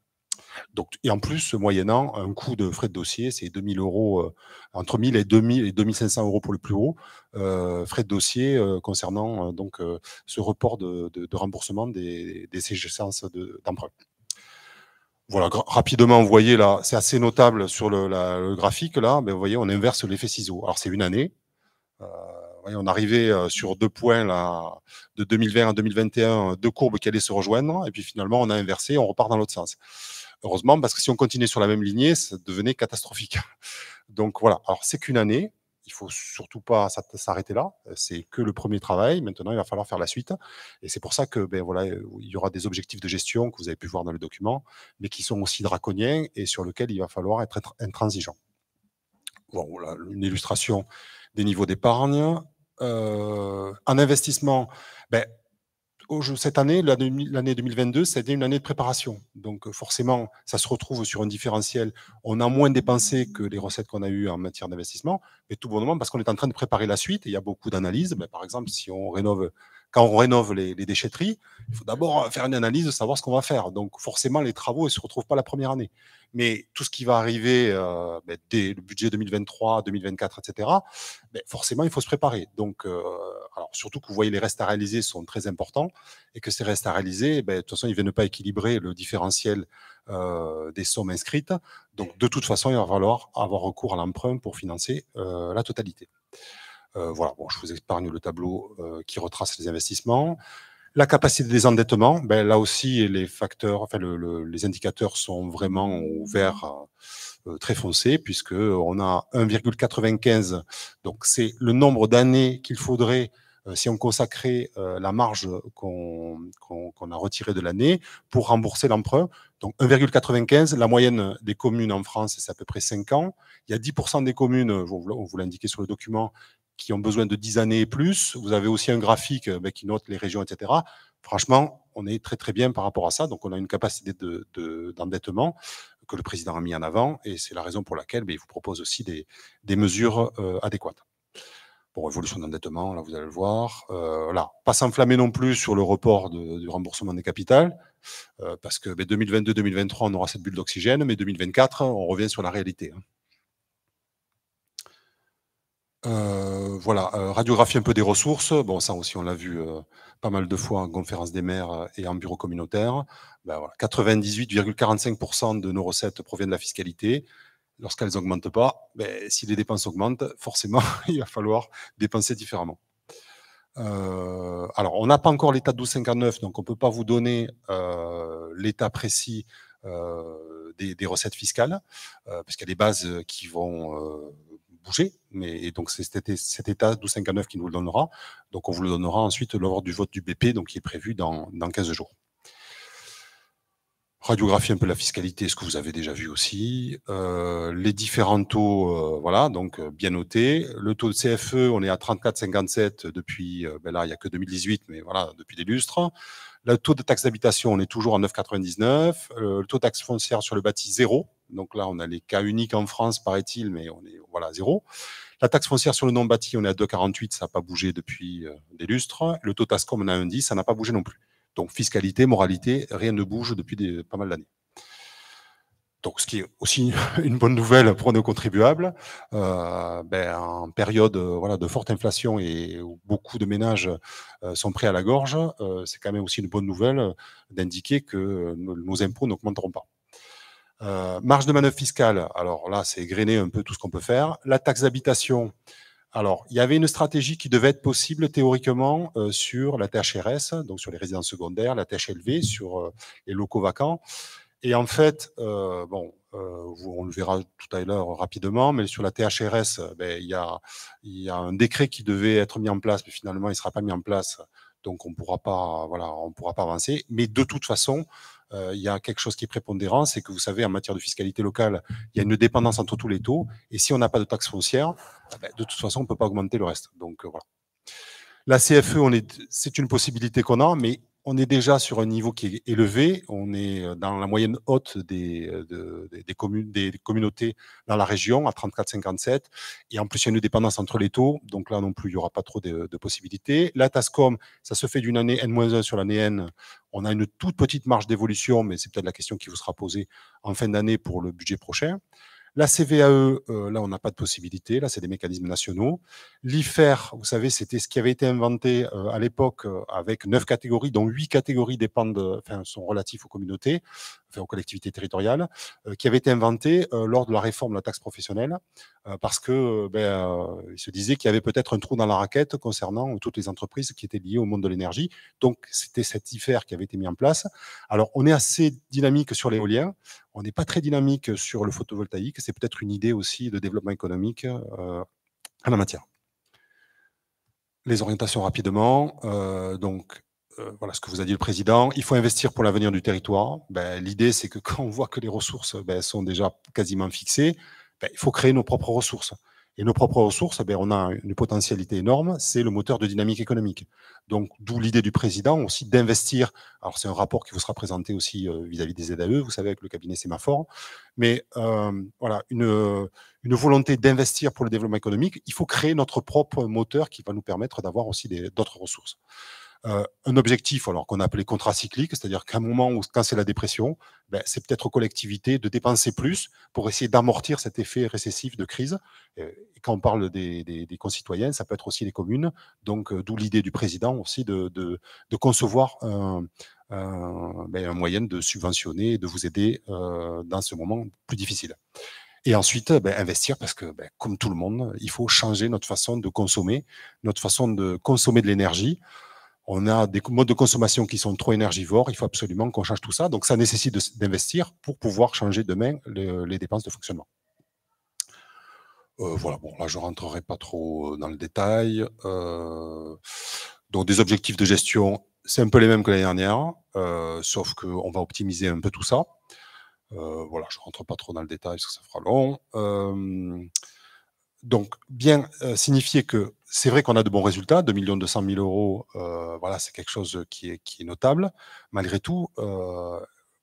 [SPEAKER 3] et en plus, moyennant un coût de frais de dossier, c'est 2000 euros, euh, entre 1000 et 2000 et 2500 euros pour le plus haut, euh, frais de dossier euh, concernant donc ce report de, remboursement des, des d'emprunt. voilà, rapidement, vous voyez là, c'est assez notable sur le, graphique là, mais vous voyez, on inverse l'effet ciseau. Alors c'est une année. Euh, voyez, on arrivait sur deux points là, de 2020 à 2021, deux courbes qui allaient se rejoindre, et puis finalement on a inversé, on repart dans l'autre sens. Heureusement, parce que si on continuait sur la même lignée, ça devenait catastrophique. [laughs] Donc voilà, alors c'est qu'une année, il faut surtout pas s'arrêter là. C'est que le premier travail. Maintenant, il va falloir faire la suite. Et c'est pour ça que, ben voilà, il y aura des objectifs de gestion que vous avez pu voir dans le document, mais qui sont aussi draconiens et sur lesquels il va falloir être intransigeant. Bon, voilà, une illustration des niveaux d'épargne. Euh, en investissement, ben, cette année, l'année 2022, c'était une année de préparation. Donc euh, forcément, ça se retrouve sur un différentiel. On a moins dépensé que les recettes qu'on a eues en matière d'investissement, mais tout bonnement parce qu'on est en train de préparer la suite. il y a beaucoup d'analyses. Ben, par exemple, si on rénove quand on rénove les, déchetteries, il faut d'abord faire une analyse de savoir ce qu'on va faire. Donc forcément, les travaux ne se retrouvent pas la première année. Mais tout ce qui va arriver euh, ben, dès le budget 2023, 2024, etc., forcément, il faut se préparer. Donc, euh, surtout que vous voyez, les restes à réaliser sont très importants et que ces restes à réaliser, ben, de toute façon, ils ne viennent pas équilibrer le différentiel euh, des sommes inscrites. Donc, de toute façon, il va falloir avoir recours à l'emprunt pour financer la totalité. Euh, voilà, bon, je vous épargne le tableau euh, qui retrace les investissements. La capacité des endettements, ben, là aussi, les facteurs, enfin, les indicateurs sont vraiment ouverts, euh, très foncés, puisque on a 1,95. Donc, c'est le nombre d'années qu'il faudrait, si on consacrait la marge qu'on a retirée de l'année, pour rembourser l'emprunt. Donc, 1,95, la moyenne des communes en France, c'est à peu près 5 ans. Il y a 10% des communes, on vous l'a sur le document, qui ont besoin de 10 années et plus. Vous avez aussi un graphique euh, ben, qui note les régions, etc. Franchement, on est très très bien par rapport à ça. Donc on a une capacité d'endettement de, que le président a mis en avant et c'est la raison pour laquelle ben, il vous propose aussi des, mesures euh, adéquates. Bon, évolution d'endettement, là vous allez le voir. Euh, là, pas s'enflammer non plus sur le report du remboursement des capitales, euh, parce que 2022-2023, ben, on aura cette bulle d'oxygène, mais 2024, on revient sur la réalité. Hein. Euh, voilà, euh, radiographie un peu des ressources. Bon, ça aussi, on l'a vu euh, pas mal de fois en conférence des maires et en bureau communautaire. 98,45% ben de nos recettes proviennent de la fiscalité. Lorsqu'elles n'augmentent pas, ben, si les dépenses augmentent, forcément, [laughs] il va falloir dépenser différemment. alors, on n'a pas encore l'état 1259, donc on ne peut pas vous donner l'état précis des, des, recettes fiscales, parce qu'il y a des bases qui vont bouger. Mais, donc, c'est cet, cet, état 1259 qui nous le donnera. Donc, on vous le donnera ensuite lors du vote du BP, donc qui est prévu dans, dans 15 jours. Radiographie un peu la fiscalité, ce que vous avez déjà vu aussi. Euh, les différents taux, euh, voilà, donc euh, bien noté. Le taux de CFE, on est à 34,57 depuis, ben là, il n'y a que 2018, mais voilà, depuis des lustres. Le taux de taxe d'habitation, on est toujours à 9,99. le taux de taxe foncière sur le bâti, zéro. Donc là, on a les cas uniques en France, paraît-il, mais on est voilà, zéro. La taxe foncière sur le non bâti, on est à 2,48, ça n'a pas bougé depuis euh, des lustres. Le taux TASCOM, on a un 10, ça n'a pas bougé non plus. Donc fiscalité, moralité, rien ne bouge depuis pas mal d'années. Donc, ce qui est aussi [laughs] une bonne nouvelle pour nos contribuables, euh, ben, en période euh, voilà, de forte inflation et où beaucoup de ménages sont pris à la gorge, c'est quand même aussi une bonne nouvelle d'indiquer que nos impôts n'augmenteront pas. Euh, marge de manœuvre fiscale, alors là, c'est grainer un peu tout ce qu'on peut faire. La taxe d'habitation, alors il y avait une stratégie qui devait être possible théoriquement euh, sur la THRS, donc sur les résidences secondaires, la THLV, sur euh, les locaux vacants. Et en fait, bon, on le verra tout à l'heure rapidement, mais sur la THRS, ben, il, y a, il y a un décret qui devait être mis en place, mais finalement, il ne sera pas mis en place. Donc, on pourra pas, voilà, on pourra pas avancer. Mais de toute façon, euh, il y a quelque chose qui est prépondérant, c'est que vous savez, en matière de fiscalité locale, il y a une dépendance entre tous les taux, et si on n'a pas de taxe foncière, eh ben, de toute façon, on ne peut pas augmenter le reste. Donc euh, voilà. La CFE, c'est une possibilité qu'on a, mais on est déjà sur un niveau qui est élevé. On est dans la moyenne haute des, euh, communautés dans la région, à 34-57. Et en plus, il y a une dépendance entre les taux. Donc là non plus, il n'y aura pas trop de, de possibilités. La TASCOM, ça se fait d'une année N-1 sur l'année N. On a une toute petite marge d'évolution, mais c'est peut-être la question qui vous sera posée en fin d'année pour le budget prochain. La CVAE, euh, là, on n'a pas de possibilité. Là, c'est des mécanismes nationaux. L'IFER, vous savez, c'était ce qui avait été inventé euh, à l'époque euh, avec neuf catégories, dont huit catégories dépendent, enfin, sont relatives aux communautés aux collectivités territoriales, euh, qui avait été inventé euh, lors de la réforme de la taxe professionnelle, euh, parce que ben, se disait qu'il y avait peut-être un trou dans la raquette concernant toutes les entreprises qui étaient liées au monde de l'énergie. Donc c'était cet IFER qui avait été mis en place. Alors on est assez dynamique sur l'éolien, on n'est pas très dynamique sur le photovoltaïque. C'est peut-être une idée aussi de développement économique en la matière les orientations rapidement. donc, euh, voilà ce que vous a dit le président, il faut investir pour l'avenir du territoire. Ben, l'idée, c'est que [laughs] quand on voit que les ressources ben, sont déjà quasiment fixées, ben, il faut créer nos propres ressources. Et nos propres ressources, on a une potentialité énorme, c'est le moteur de dynamique économique. Donc, d'où l'idée du président aussi d'investir. Alors, c'est un rapport qui vous sera présenté aussi euh, vis-à-vis des ZAE, vous savez, avec le cabinet Sémaphore. Mais euh, voilà, une, une volonté d'investir pour le développement économique, il faut créer notre propre moteur qui va nous permettre d'avoir aussi d'autres ressources. Euh, un objectif, alors qu'on appelait contrat cyclique, c'est-à-dire qu'à un moment où, quand c'est la dépression, ben, c'est peut-être aux collectivités de dépenser plus pour essayer d'amortir cet effet récessif de crise. Euh, quand on parle des, des, des concitoyens, ça peut être aussi les communes, donc euh, d'où l'idée du président aussi de, de, de concevoir un, ben, moyen de subventionner et de vous aider euh, dans ce moment plus difficile. Et ensuite, ben, investir parce que, ben, comme tout le monde, il faut changer notre façon de consommer, notre façon de consommer de l'énergie on a des modes de consommation qui sont trop énergivores, il faut absolument qu'on change tout ça. Donc ça nécessite d'investir pour pouvoir changer demain les, dépenses de fonctionnement. Euh, voilà, bon, là je ne rentrerai pas trop euh, dans le détail. Euh, donc des objectifs de gestion, c'est un peu les mêmes que l'année dernière, sauf qu'on va optimiser un peu tout ça. voilà, je ne rentre pas trop dans le détail parce que ça fera long. donc bien signifier que c'est vrai qu'on a de bons résultats, 2 millions 200 000 euros, euh, voilà, c'est quelque chose qui est, notable. Malgré tout, euh,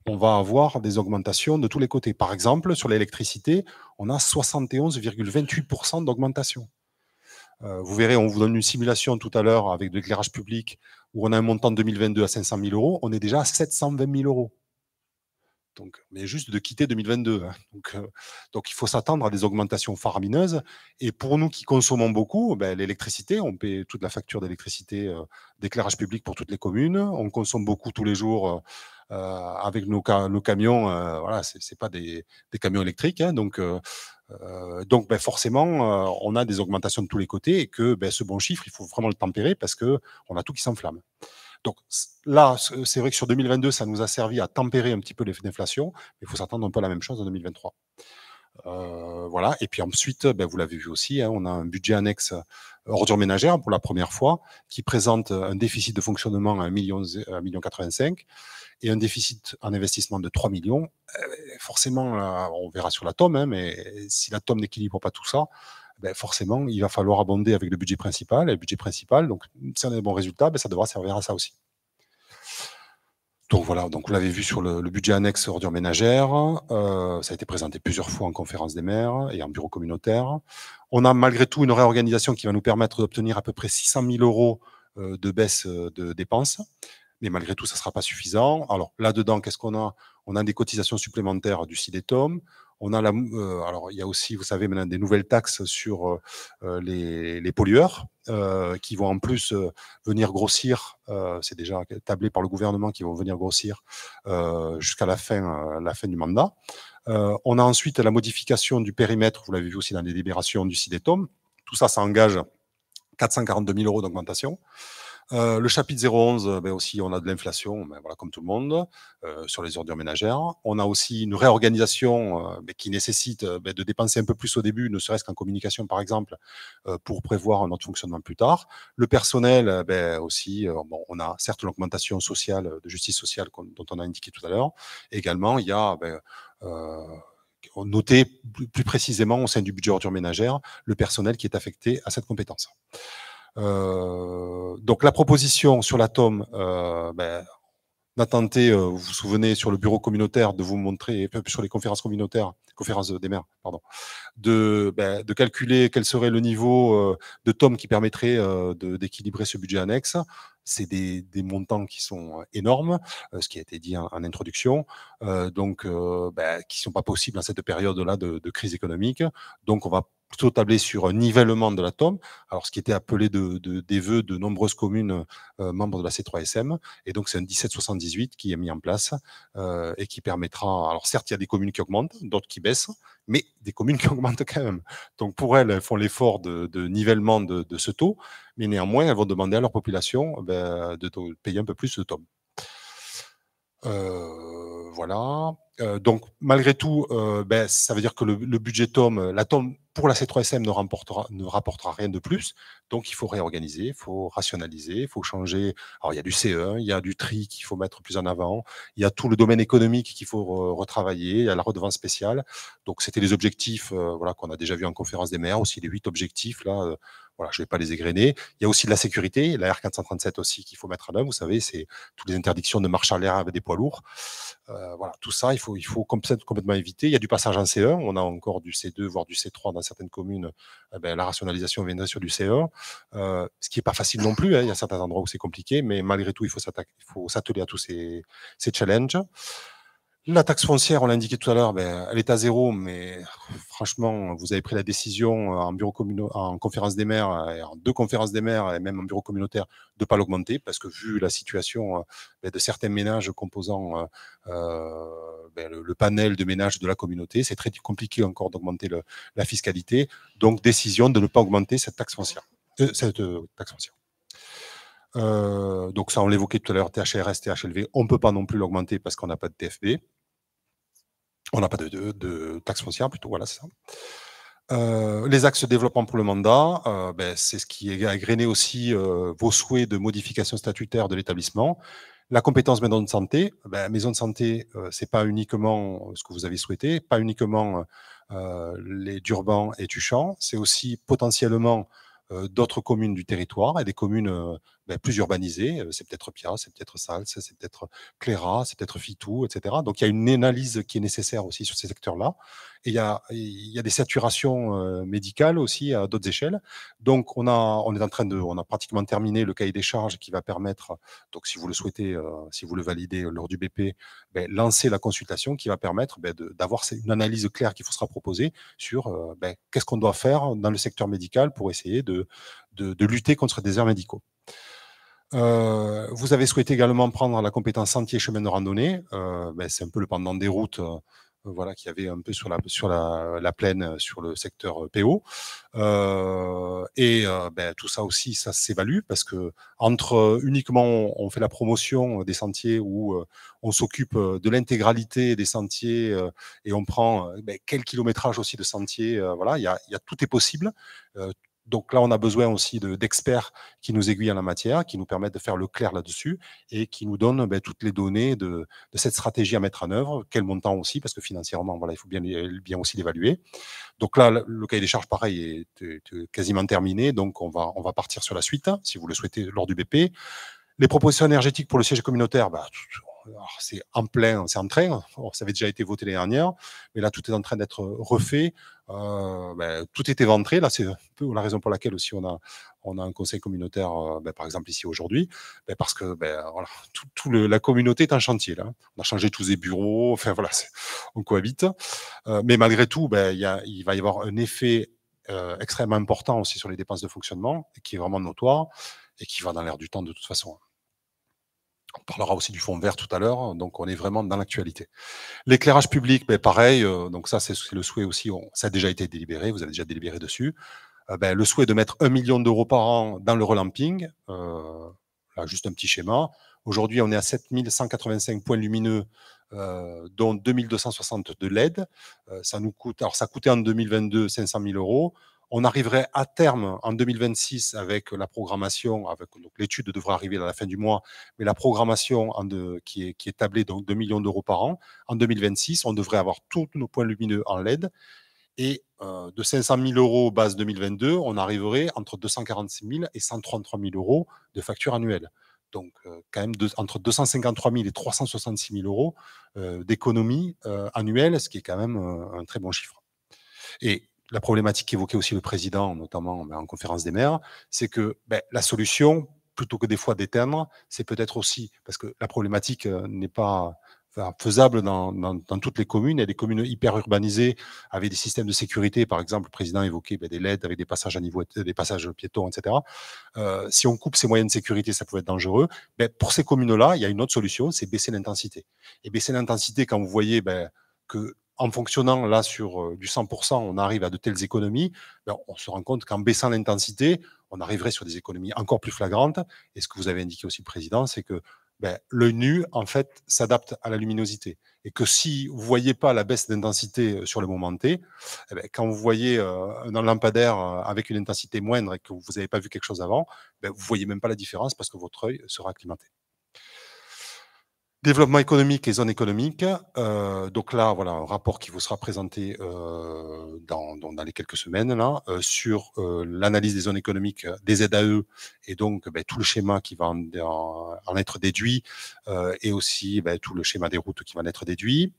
[SPEAKER 3] on va avoir des augmentations de tous les côtés. Par exemple, sur l'électricité, on a 71,28% d'augmentation. Euh, vous verrez, on vous donne une simulation tout à l'heure avec de l'éclairage public où on a un montant de 2022 à 500 000 euros, on est déjà à 720 000 euros. Donc, mais juste de quitter 2022. Hein. Euh, donc, il faut s'attendre à des augmentations faramineuses. Et pour nous qui consommons beaucoup, ben, l'électricité, on paie toute la facture d'électricité euh, d'éclairage public pour toutes les communes. On consomme beaucoup tous les jours euh, avec nos, camions. voilà, ce n'est pas des, camions électriques. Hein. donc, donc ben, forcément, on a des augmentations de tous les côtés et que ben, ce bon chiffre, il faut vraiment le tempérer parce qu'on a tout qui s'enflamme. Donc là, c'est vrai que sur 2022, ça nous a servi à tempérer un petit peu l'effet d'inflation, mais il faut s'attendre un peu à la même chose en 2023. Euh, voilà. Et puis ensuite, ben, vous l'avez vu aussi, hein, on a un budget annexe euh, ordures ménagère pour la première fois qui présente un déficit de fonctionnement à 1 million, million 85 et un déficit en investissement de 3 millions. Euh, forcément, on verra sur la tome, hein, mais si la tome n'équilibre pas tout ça, ben, forcément, il va falloir abonder avec le budget principal. Et le budget principal, donc, si on a des bons résultats, ben, ça devra servir à ça aussi. Donc voilà, donc vous l'avez vu sur le, budget annexe ordure ménagère. Euh, ça a été présenté plusieurs fois en conférence des maires et en bureau communautaire. On a malgré tout une réorganisation qui va nous permettre d'obtenir à peu près 600 000 euros euh, de baisse euh, de dépenses, mais malgré tout, ça ne sera pas suffisant. Alors là-dedans, qu'est-ce qu'on a On a des cotisations supplémentaires du CIDETOM, on a euh, alors il y a aussi, vous savez, maintenant des nouvelles taxes sur euh, euh, les, pollueurs qui vont en plus venir grossir. c'est déjà tablé par le gouvernement qui vont venir grossir jusqu'à la fin, la fin du mandat. on a ensuite la modification du périmètre. Vous l'avez vu aussi dans les délibérations du CIDETOM. Tout ça, ça engage 442 000 euros d'augmentation. Euh, le chapitre 011, euh, ben aussi, on a de l'inflation, ben voilà, comme tout le monde, euh, sur les ordures ménagères. On a aussi une réorganisation ben qui nécessite ben de dépenser un peu plus au début, ne serait-ce qu'en communication, par exemple, pour prévoir un autre fonctionnement plus tard. Le personnel, ben aussi, on a certes l'augmentation sociale, de justice sociale dont on a indiqué tout à l'heure. Également, il y a noter plus précisément au sein du budget ordure ménagère le personnel qui est affecté à cette compétence. Euh, donc la proposition sur l'atome, euh, ben, tenté euh, vous vous souvenez, sur le bureau communautaire, de vous montrer, sur les conférences communautaires, conférences des maires, pardon, de, ben, calculer quel serait le niveau euh, de tome qui permettrait d'équilibrer ce budget annexe. C'est des, montants qui sont énormes, ce qui a été dit en, introduction, donc ben, qui ne sont pas possibles dans cette période-là de, de, crise économique. Donc on va plutôt tablé sur un euh, nivellement de la alors ce qui était appelé de, des vœux de nombreuses communes euh, membres de la C3SM. Et donc c'est un 1778 qui est mis en place euh, et qui permettra, alors certes il y a des communes qui augmentent, d'autres qui baissent, mais des communes qui [laughs] augmentent quand même. Donc pour elles, elles font l'effort de, de, nivellement de, ce taux, mais néanmoins elles vont demander à leur population ben, de payer un peu plus de tombe. voilà. donc malgré tout, ben, ça veut dire que le, le budget tome, la tome pour la C3SM ne, ne rapportera rien de plus. Donc, il faut réorganiser, il faut rationaliser, il faut changer. Alors, il y a du CE, il y a du tri qu'il faut mettre plus en avant, il y a tout le domaine économique qu'il faut retravailler, il y a la redevance spéciale. Donc, c'était les objectifs euh, voilà, qu'on a déjà vu en conférence des maires, aussi les huit objectifs là, euh, je ne vais pas les égrener. Il y a aussi de la sécurité, la R437 aussi qu'il faut mettre à l'œuvre, Vous savez, c'est toutes les interdictions de marche l'air avec des poids lourds. Euh, voilà, tout ça, il faut, il faut complètement éviter. Il y a du passage en C1, on a encore du C2, voire du C3 dans certaines communes. Eh ben, la rationalisation viendrait sur du C1, euh, ce qui n'est pas facile non plus. Hein. Il y a certains endroits où c'est compliqué, mais malgré tout, il faut s'atteler à tous ces challenges. La taxe foncière, on l'a indiqué tout à l'heure, ben, elle est à zéro, mais franchement, vous avez pris la décision euh, en, bureau en conférence des maires, euh, en deux conférences des maires et même en bureau communautaire de ne pas l'augmenter parce que vu la situation euh, ben, de certains ménages composant ben, le, panel de ménages de la communauté, c'est très compliqué encore d'augmenter la fiscalité. Donc, décision de ne pas augmenter cette taxe foncière. cette taxe foncière. Euh, donc ça, on l'évoquait tout à l'heure, THRS, THLV, on ne peut pas non plus l'augmenter parce qu'on n'a pas de TFB. On n'a pas de, de, taxe foncière plutôt, voilà, c'est ça. Euh, les axes de développement pour le mandat, euh, ben, c'est ce qui est agréné aussi vos souhaits de modification statutaire de l'établissement. La compétence maison de santé, ben, maison de santé, c'est pas uniquement ce que vous avez souhaité, pas uniquement les Durban et Tuchan, c'est aussi potentiellement d'autres communes du territoire et des communes ben, plus urbanisé. C'est peut-être Pia, c'est peut-être Sals, c'est peut-être Cléra, c'est peut-être Fitou, etc. Donc il y a une analyse qui est nécessaire aussi sur ces secteurs-là. Et il y a, des saturations médicales aussi à d'autres échelles. Donc on, a, on est en train de, on a pratiquement terminé le cahier des charges qui va permettre, donc si vous le souhaitez, si vous le validez lors du BP, ben, lancer la consultation qui va permettre ben, d'avoir une analyse claire qui vous sera proposée sur ben, qu'est-ce qu'on doit faire dans le secteur médical pour essayer de, de, lutter contre les déserts médicaux. Euh, vous avez souhaité également prendre la compétence sentier chemin de randonnée. Euh, ben, c'est un peu le pendant des routes euh, voilà, qu'il y avait un peu sur la, sur la, plaine, sur le secteur PO. et ben, tout ça aussi, ça s'évalue parce que entre uniquement on fait la promotion des sentiers où on s'occupe de l'intégralité des sentiers et on prend ben, quel kilométrage aussi de sentiers. voilà, y y a, tout est possible donc là, on a besoin aussi d'experts qui nous aiguillent en la matière, qui nous permettent de faire le clair là-dessus et qui nous donnent ben, toutes les données de, cette stratégie à mettre en œuvre, quel montant aussi, parce que financièrement, voilà, il faut bien, bien aussi l'évaluer. Donc là, le cahier des charges, pareil, est, quasiment terminé, donc on va, on va partir sur la suite, hein, si vous le souhaitez, lors du BP. Les propositions énergétiques pour le siège communautaire, ben, c'est en plein, c'est en train. ça avait déjà été voté l'année dernière, mais là, tout est en train d'être refait. Euh, ben, tout est éventré. Là, c'est un peu la raison pour laquelle aussi on a, on a un conseil communautaire, euh, ben, par exemple ici aujourd'hui, ben, parce que voilà, tout, le, la communauté est en chantier. On a changé tous les bureaux. Enfin voilà, on cohabite. Euh, mais malgré tout, y a, il va y avoir un effet extrêmement important aussi sur les dépenses de fonctionnement, qui est vraiment notoire et qui va dans l'air du temps de toute façon. On parlera aussi du fond vert tout à l'heure, hein, donc on est vraiment dans l'actualité. L'éclairage public, ben pareil, euh, donc ça c'est le souhait aussi, ça a déjà été délibéré, vous avez déjà délibéré dessus. Euh, ben, le souhait de mettre 1 million d'euros par an dans le relamping, euh, là juste un petit schéma. Aujourd'hui on est à 7185 points lumineux, dont 2260 de LED. ça nous coûte, alors ça coûtait en 2022 500 000 euros, on arriverait à terme en 2026 avec la programmation, avec l'étude devrait arriver à la fin du mois, mais la programmation qui, est, qui tablée donc 2 millions d'euros par an. En 2026, on devrait avoir tous nos points lumineux en LED. Et euh, de 500 000 euros base 2022, on arriverait entre 246 000 et 133 000 euros de facture annuelle. Donc, euh, quand même entre 253 000 et 366 000 euros euh, d'économie annuelle, ce qui est quand même un très bon chiffre. Et la problématique qu'évoquait aussi le président, notamment ben, en conférence des maires, c'est que ben, la solution, plutôt que des fois d'éteindre, c'est peut-être aussi, parce que la problématique euh, n'est pas faisable dans, toutes les communes, il y a des communes hyper urbanisées avec des systèmes de sécurité, par exemple, le président évoquait ben, des LED avec des passages à niveau, des passages piétons, etc. Euh, si on coupe ces moyens de sécurité, ça peut être dangereux. pour ces communes-là, il y a une autre solution, c'est baisser l'intensité. Et baisser l'intensité, quand vous voyez que en fonctionnant là sur euh, du 100%, on arrive à de telles économies, ben, on se rend compte qu'en baissant l'intensité, on arriverait sur des économies encore plus flagrantes. Et ce que vous avez indiqué aussi, Président, c'est que ben, l'œil nu, en fait, s'adapte à la luminosité. Et que si vous ne voyez pas la baisse d'intensité euh, sur le moment T, eh ben, quand vous voyez euh, un lampadaire avec une intensité moindre et que vous n'avez pas vu quelque chose avant, ben, vous ne voyez même pas la différence parce que votre œil sera acclimaté. Développement économique et zone économique. Euh, donc là, voilà, un rapport qui vous sera présenté euh, dans, les quelques semaines là euh, sur l'analyse des zones économiques des ZAE et donc ben, tout le schéma qui va en, être déduit et aussi ben, tout le schéma des routes qui va en être déduit.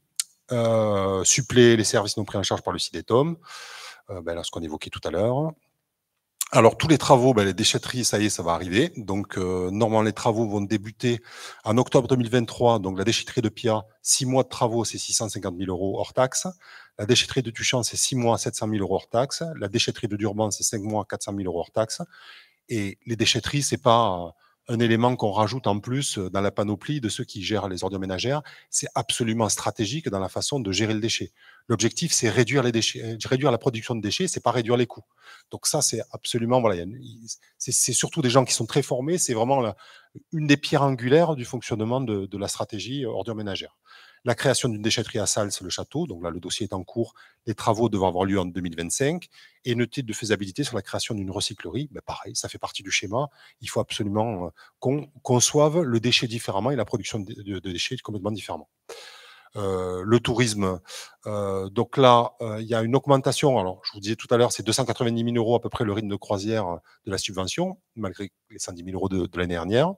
[SPEAKER 3] Supplé les services non pris en charge par le CIDETOM, ben, là ce qu'on évoquait tout à l'heure. Alors tous les travaux, ben, les déchetteries, ça y est, ça va arriver. Donc euh, normalement les travaux vont débuter en octobre 2023. Donc la déchetterie de Pia, six mois de travaux, c'est 650 000 euros hors taxe. La déchetterie de Tuchan, c'est six mois, 700 000 euros hors taxe. La déchetterie de Durban, c'est 5 mois, 400 000 euros hors taxe. Et les déchetteries, c'est pas un élément qu'on rajoute en plus euh, dans la panoplie de ceux qui gèrent les ordures ménagères. C'est absolument stratégique dans la façon de gérer le déchet. L'objectif, c'est réduire les déchets, euh, réduire la production de déchets, c'est pas réduire les coûts. Donc ça, c'est absolument voilà, c'est surtout des gens qui sont très formés. C'est vraiment une des pierres angulaires du fonctionnement de, de la stratégie ordures ménagères. La création d'une déchetterie à Salles, le château, donc là le dossier est en cours, les travaux devront avoir lieu en 2025, et une de faisabilité sur la création d'une recyclerie, ben pareil, ça fait partie du schéma, il faut absolument euh, qu'on conçoive le déchet différemment et la production de, déchets complètement différemment. Euh, le tourisme. Euh, donc là, il y a une augmentation. Alors, je vous disais tout à l'heure, c'est 290 000 euros à peu près le rythme de croisière de la subvention, malgré les 110 000 euros de l'année dernière.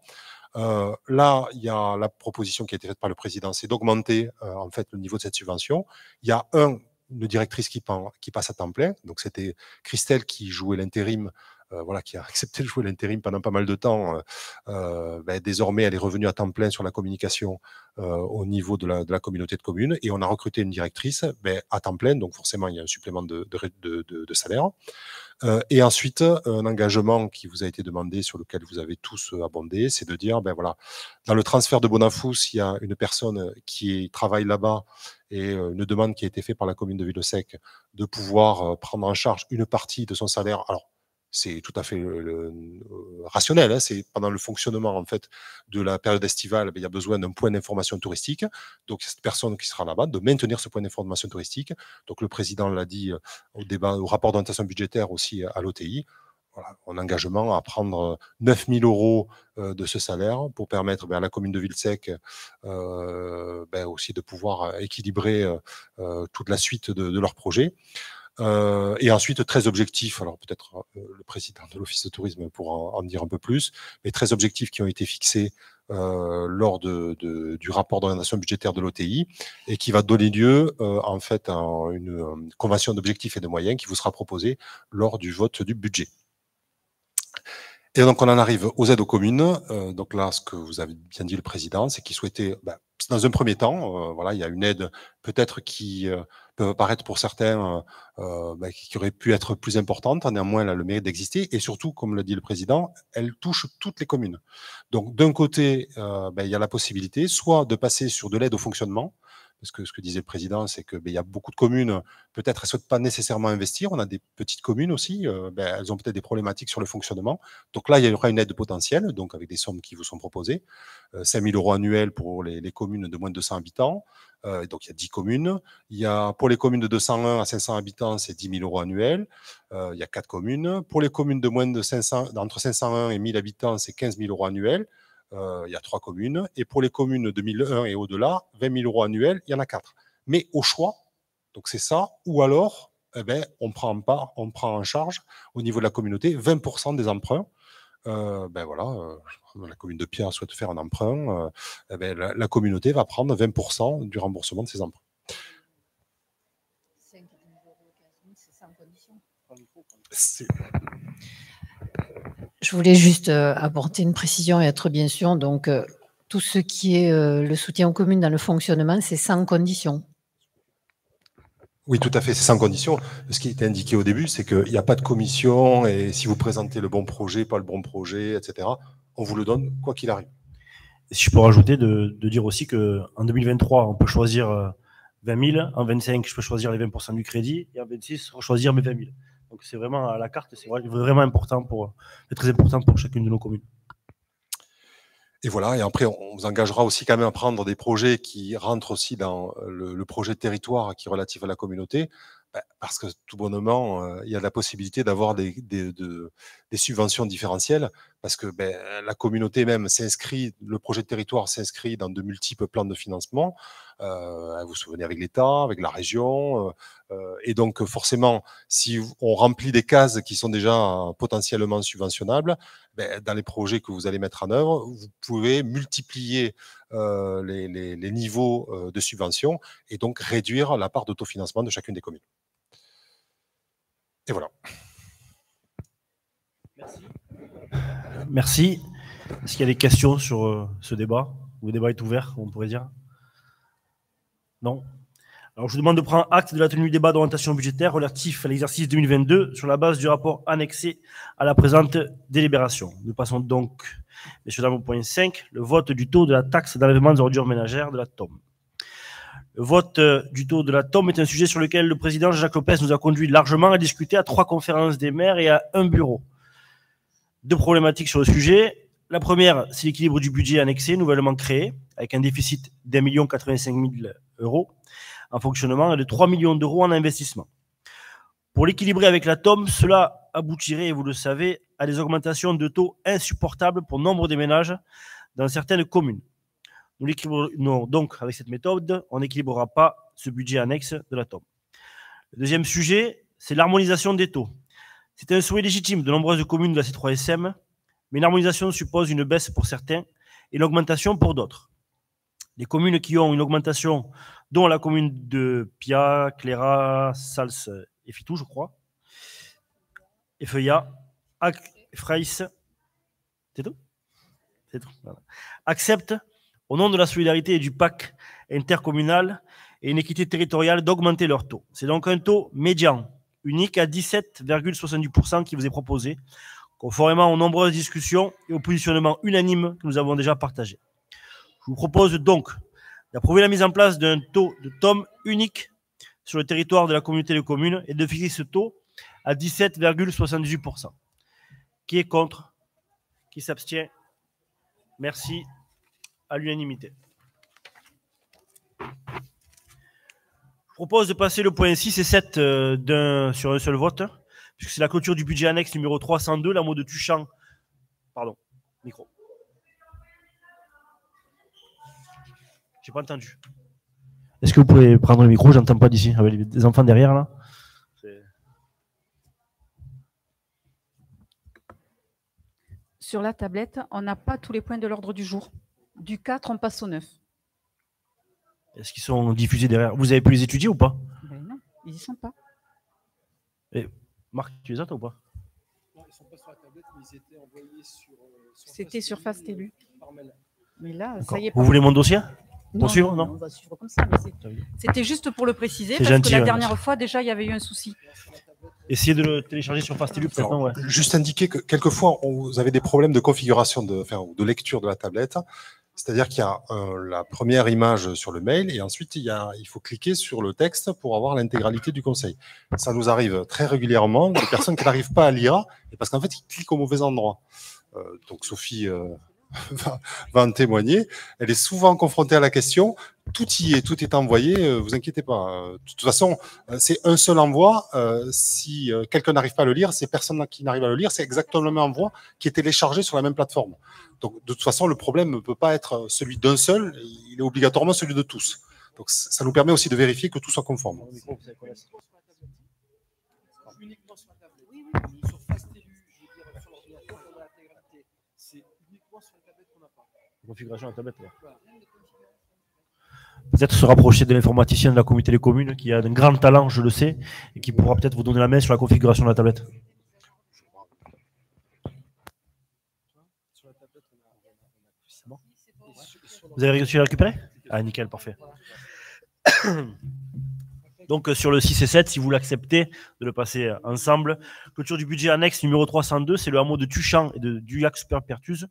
[SPEAKER 3] Euh, là, il y a la proposition qui a été faite par le président, c'est d'augmenter euh, en fait le niveau de cette subvention. Il y a un, une directrice qui, passe à temps plein, donc c'était Christelle qui jouait l'intérim. Euh, voilà, qui a [laughs] accepté de jouer l'intérim pendant pas mal de temps. Ben, désormais, elle est revenue à temps plein sur la communication au niveau de la, communauté de communes et on a recruté une directrice ben, à temps plein, donc forcément il y a un supplément de, de, de salaire. Euh, et ensuite, un engagement qui vous a été demandé, sur lequel vous avez tous euh, abondé, c'est de dire, ben voilà, dans le transfert de Bonafous, s'il y a une personne qui travaille là-bas et euh, une demande qui a été faite par la commune de Villeneuve-Sec de pouvoir prendre en charge une partie de son salaire, alors c'est tout à fait rationnel. Hein, c'est pendant le fonctionnement en fait de la période estivale, ben, il y a besoin d'un point d'information touristique. Donc cette personne qui sera là-bas de maintenir ce point d'information touristique. Donc le président l'a dit au débat, au rapport d'orientation budgétaire aussi à l'OTI. Voilà, engagement à prendre 9 000 euros de ce salaire pour permettre ben, à la commune de Villesec ben, aussi de pouvoir équilibrer toute la suite de, leur projet. Euh, et ensuite, très objectifs, alors peut-être euh, le président de l'Office de tourisme pourra en, dire un peu plus, mais très objectifs qui ont été fixés euh, lors de, du rapport d'orientation budgétaire de l'OTI et qui va donner lieu en fait à une, convention d'objectifs et de moyens qui vous sera proposée lors du vote du budget. Et donc on en arrive aux aides aux communes. donc là, ce que vous avez bien dit le président, c'est qu'il souhaitait, bah, dans un premier temps, voilà, il y a une aide peut-être qui peuvent paraître pour certains euh, euh, bah, qui auraient pu être plus importantes, néanmoins elle a le mérite d'exister, et surtout, comme le dit le président, elle touche toutes les communes. Donc d'un côté, euh, bah, il y a la possibilité soit de passer sur de l'aide au fonctionnement, parce que ce que disait le président, c'est que bah, il y a beaucoup de communes, peut-être elles ne souhaitent pas nécessairement investir. On a des petites communes aussi, elles ont peut-être des problématiques sur le fonctionnement. Donc là, il y aura une aide potentielle, donc avec des sommes qui vous sont proposées, 5000 5 euros annuels pour les, les, communes de moins de 200 habitants, euh, donc il y a 10 communes. Il y pour les communes de 201 à 500 habitants, c'est 10 000 euros annuels. Euh, il y a 4 communes. Pour les communes de moins de 500, entre 501 et 1000 habitants, c'est 15 000 euros annuels. Euh, il y a 3 communes. Et pour les communes de 1001 et au-delà, 20 000 euros annuels, il y en a 4. Mais au choix, donc c'est ça, ou alors eh ben, on, prend en on prend en charge au niveau de la communauté 20% des emprunts. ben voilà, la commune de Pierre souhaite faire un emprunt, euh, eh ben, la, communauté va prendre 20% du remboursement de ses emprunts.
[SPEAKER 4] Je voulais juste euh, apporter une précision et être bien sûr. Donc, euh, tout ce qui est le soutien aux communes dans le fonctionnement, c'est sans condition.
[SPEAKER 3] Oui, tout à fait, c'est sans condition. Ce qui était indiqué au début, c'est qu'il n'y a pas de commission et si vous présentez le bon projet, pas le bon projet, etc., on vous le donne quoi qu'il
[SPEAKER 1] arrive. Et si je peux rajouter de, dire aussi qu'en 2023, on peut choisir 20 euh, 000, en 25, je peux choisir les 20% du crédit, et en 26, choisir mes 20 000. Donc c'est vraiment à la carte, c'est vraiment important pour, très important pour chacune de nos communes.
[SPEAKER 3] Et voilà, et après, on vous engagera aussi quand même à prendre des projets qui rentrent aussi dans euh, le, projet de territoire qui est relatif à la communauté, bah, parce que tout bonnement, euh, il y a la possibilité d'avoir des, des, subventions différentielles parce que ben, euh, la communauté même s'inscrit, le projet de territoire s'inscrit dans de multiples plans de financement. Euh, vous vous souvenez avec l'État, avec la région, euh, euh, et donc forcément, si on remplit des cases qui sont déjà potentiellement subventionnables, ben, dans les projets que vous allez mettre en œuvre, vous pouvez multiplier les, les, niveaux de subvention et donc réduire la part d'autofinancement de chacune des communes. Et voilà.
[SPEAKER 1] Merci. Merci. Est-ce qu'il y a des questions sur euh, ce débat Le débat est ouvert, on pourrait dire. Non Alors, je vous demande de prendre acte de la tenue du débat d'orientation budgétaire relatif à l'exercice 2022 sur la base du rapport annexé à la présente délibération. Nous passons donc, messieurs, dames, au point 5, le vote du taux de la taxe d'enlèvement des ordures ménagères de la TOM. Le vote euh, du taux de la TOM est un sujet sur lequel le président Jacques Lopez nous a conduit largement à discuter à trois conférences des maires et à un bureau deux problématiques sur le sujet. La première, c'est l'équilibre du budget annexé, nouvellement créé, avec un déficit d'un million 85 000 euros en fonctionnement et de 3 millions d'euros en investissement. Pour l'équilibrer avec la TOM, cela aboutirait, et vous le savez, à des augmentations de taux insupportables pour nombre des ménages dans certaines communes. Nous l'équilibrons donc avec cette méthode, on n'équilibrera pas ce budget annexe de la TOM. Le deuxième sujet, c'est l'harmonisation des taux. C'est un souhait légitime de nombreuses communes de la C3SM, mais l'harmonisation suppose une baisse pour certains et l'augmentation pour d'autres. Les communes qui ont une augmentation, dont la commune de Pia, Cléra, Sals et Fitou, je crois, et Feuillat, c'est tout C'est tout. Acceptent, au nom de la solidarité et du pacte intercommunal et une équité territoriale, d'augmenter leur taux. C'est donc un taux médian unique à 17,78% qui vous est proposé, conformément aux nombreuses discussions et au positionnement unanime que nous avons déjà partagé. Je vous propose donc d'approuver la mise en place d'un taux de tome unique sur le territoire de la communauté de communes et de fixer ce taux à 17,78%. Qui est contre Qui s'abstient Merci à l'unanimité. Je propose de passer le point 6 et 7 euh, sur un seul vote, puisque c'est la clôture du budget annexe numéro 302, la mot de Tuchan. Pardon, micro. J'ai pas entendu. Est-ce que vous pouvez prendre le micro J'entends pas d'ici. Avec des enfants derrière là.
[SPEAKER 4] Sur la tablette, on n'a pas tous les points de l'ordre du jour. Du 4, on passe au 9.
[SPEAKER 1] Est-ce qu'ils sont diffusés derrière Vous avez pu les étudier ou
[SPEAKER 4] pas ben Non, ils n'y sont pas.
[SPEAKER 1] Marc, tu les as ou pas
[SPEAKER 2] Non, ils ne sont pas sur la tablette, mais ils étaient envoyés sur. Euh, c'était sur Fastelu. Euh,
[SPEAKER 4] mais là, ça y est. Vous voulez mon dossier non, suivre, non, on va suivre comme ça. C'était juste pour le préciser, parce que la dernière fois, déjà, il y avait eu un souci.
[SPEAKER 1] Essayez de le télécharger sur Fastelu. peut Juste indiquer
[SPEAKER 3] que quelquefois, vous avez des problèmes de configuration, de, de lecture de la tablette. C'est-à-dire qu'il y a euh, la première image sur le mail et ensuite il, y a, il faut cliquer sur le texte pour avoir l'intégralité du conseil. Ça nous arrive très régulièrement des personnes qui n'arrivent pas à lire parce qu'en fait ils cliquent au mauvais endroit. Euh, donc Sophie euh, [laughs] va, en témoigner, elle est souvent confrontée à la question, tout y est, tout est envoyé, euh, vous inquiétez pas. Euh, de toute façon, euh, c'est un seul envoi, si quelqu'un n'arrive pas à le lire, c'est personne qui n'arrive à le lire, c'est exactement le même envoi qui est téléchargé sur la même plateforme. Donc de toute façon, le problème ne peut pas être celui d'un seul, il est obligatoirement celui de tous. Donc ça nous permet aussi de vérifier que tout soit conforme.
[SPEAKER 1] configuration de la tablette. Peut-être se rapprocher de l'informaticien de la comité des communes qui a un grand talent, je le sais, et qui pourra peut-être vous donner la main sur la configuration de la tablette. Vous avez réussi à la récupérer Ah, nickel, parfait. Donc euh, sur le 6 et 7, si vous l'acceptez de le passer euh, ensemble. Clôture du budget annexe numéro 302, c'est le hameau de Tuchan et de Duyac Superpertus.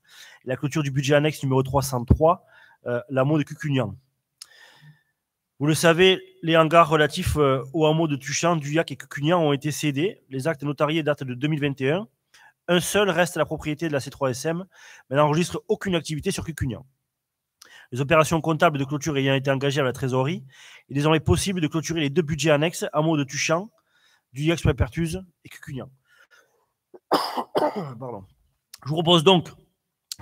[SPEAKER 1] La clôture du budget annexe numéro 303, euh, l'hameau de Cucugnan. Vous le savez, les hangars relatifs euh, au hameau de Tuchan, Duyac et Cucugnan ont été cédés. Les actes notariés datent de 2021. Un seul reste à la propriété de la C3SM, mais n'enregistre aucune activité sur Cucugnan. Les opérations comptables de clôture ayant été engagées à la trésorerie, il est désormais possible de clôturer les deux budgets annexes, hameau de Tuchan, du Yax Pertuse et Cucugnan. [coughs] Je vous propose donc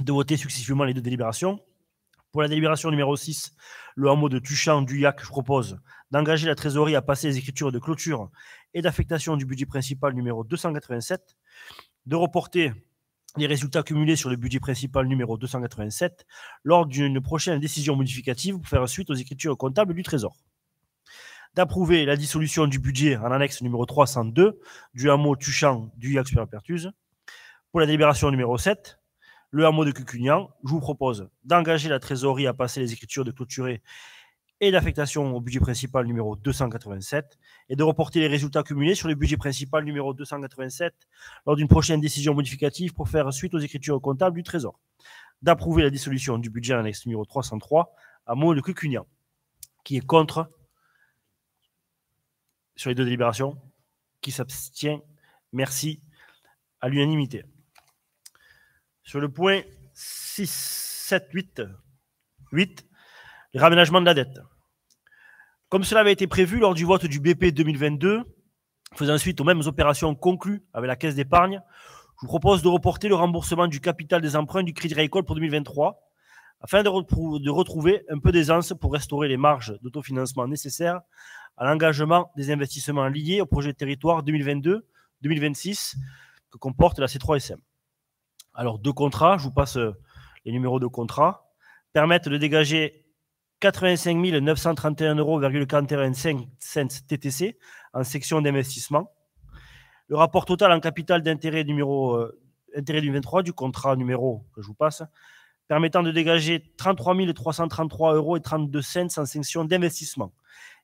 [SPEAKER 1] de voter successivement les deux délibérations. Pour la délibération numéro 6, le hameau de Tuchan du IAC, je propose d'engager la trésorerie à passer les écritures de clôture et d'affectation du budget principal numéro 287, de reporter les résultats cumulés sur le budget principal numéro 287 lors d'une prochaine décision modificative pour faire suite aux écritures comptables du Trésor. D'approuver la dissolution du budget en annexe numéro 302 du hameau Tuchan du Yax Pertuse. Pour la délibération numéro 7, le hameau de Cucugnan, je vous propose d'engager la trésorerie à passer les écritures de clôturer et l'affectation au budget principal numéro 287 et de reporter les résultats cumulés sur le budget principal numéro 287 lors d'une prochaine décision modificative pour faire suite aux écritures comptables du Trésor, d'approuver la dissolution du budget annexe numéro 303 à mot de Cucugnan, qui est contre sur les deux délibérations, qui s'abstient. Merci à l'unanimité. Sur le point 6, 7, 8, 8, les raménagements de la dette. Comme cela avait été prévu lors du vote du BP 2022, faisant suite aux mêmes opérations conclues avec la Caisse d'épargne, je vous propose de reporter le remboursement du capital des emprunts du Crédit Agricole pour 2023 afin de, de retrouver un peu d'aisance pour restaurer les marges d'autofinancement nécessaires à l'engagement des investissements liés au projet de territoire 2022-2026 que comporte la C3SM. Alors, deux contrats, je vous passe les numéros de contrats, permettent de dégager 85 931,41 euros TTC en section d'investissement. Le rapport total en capital d'intérêt numéro euh, intérêt du 23 du contrat numéro que je vous passe, permettant de dégager 33 333,32 euros et 32 cents en section d'investissement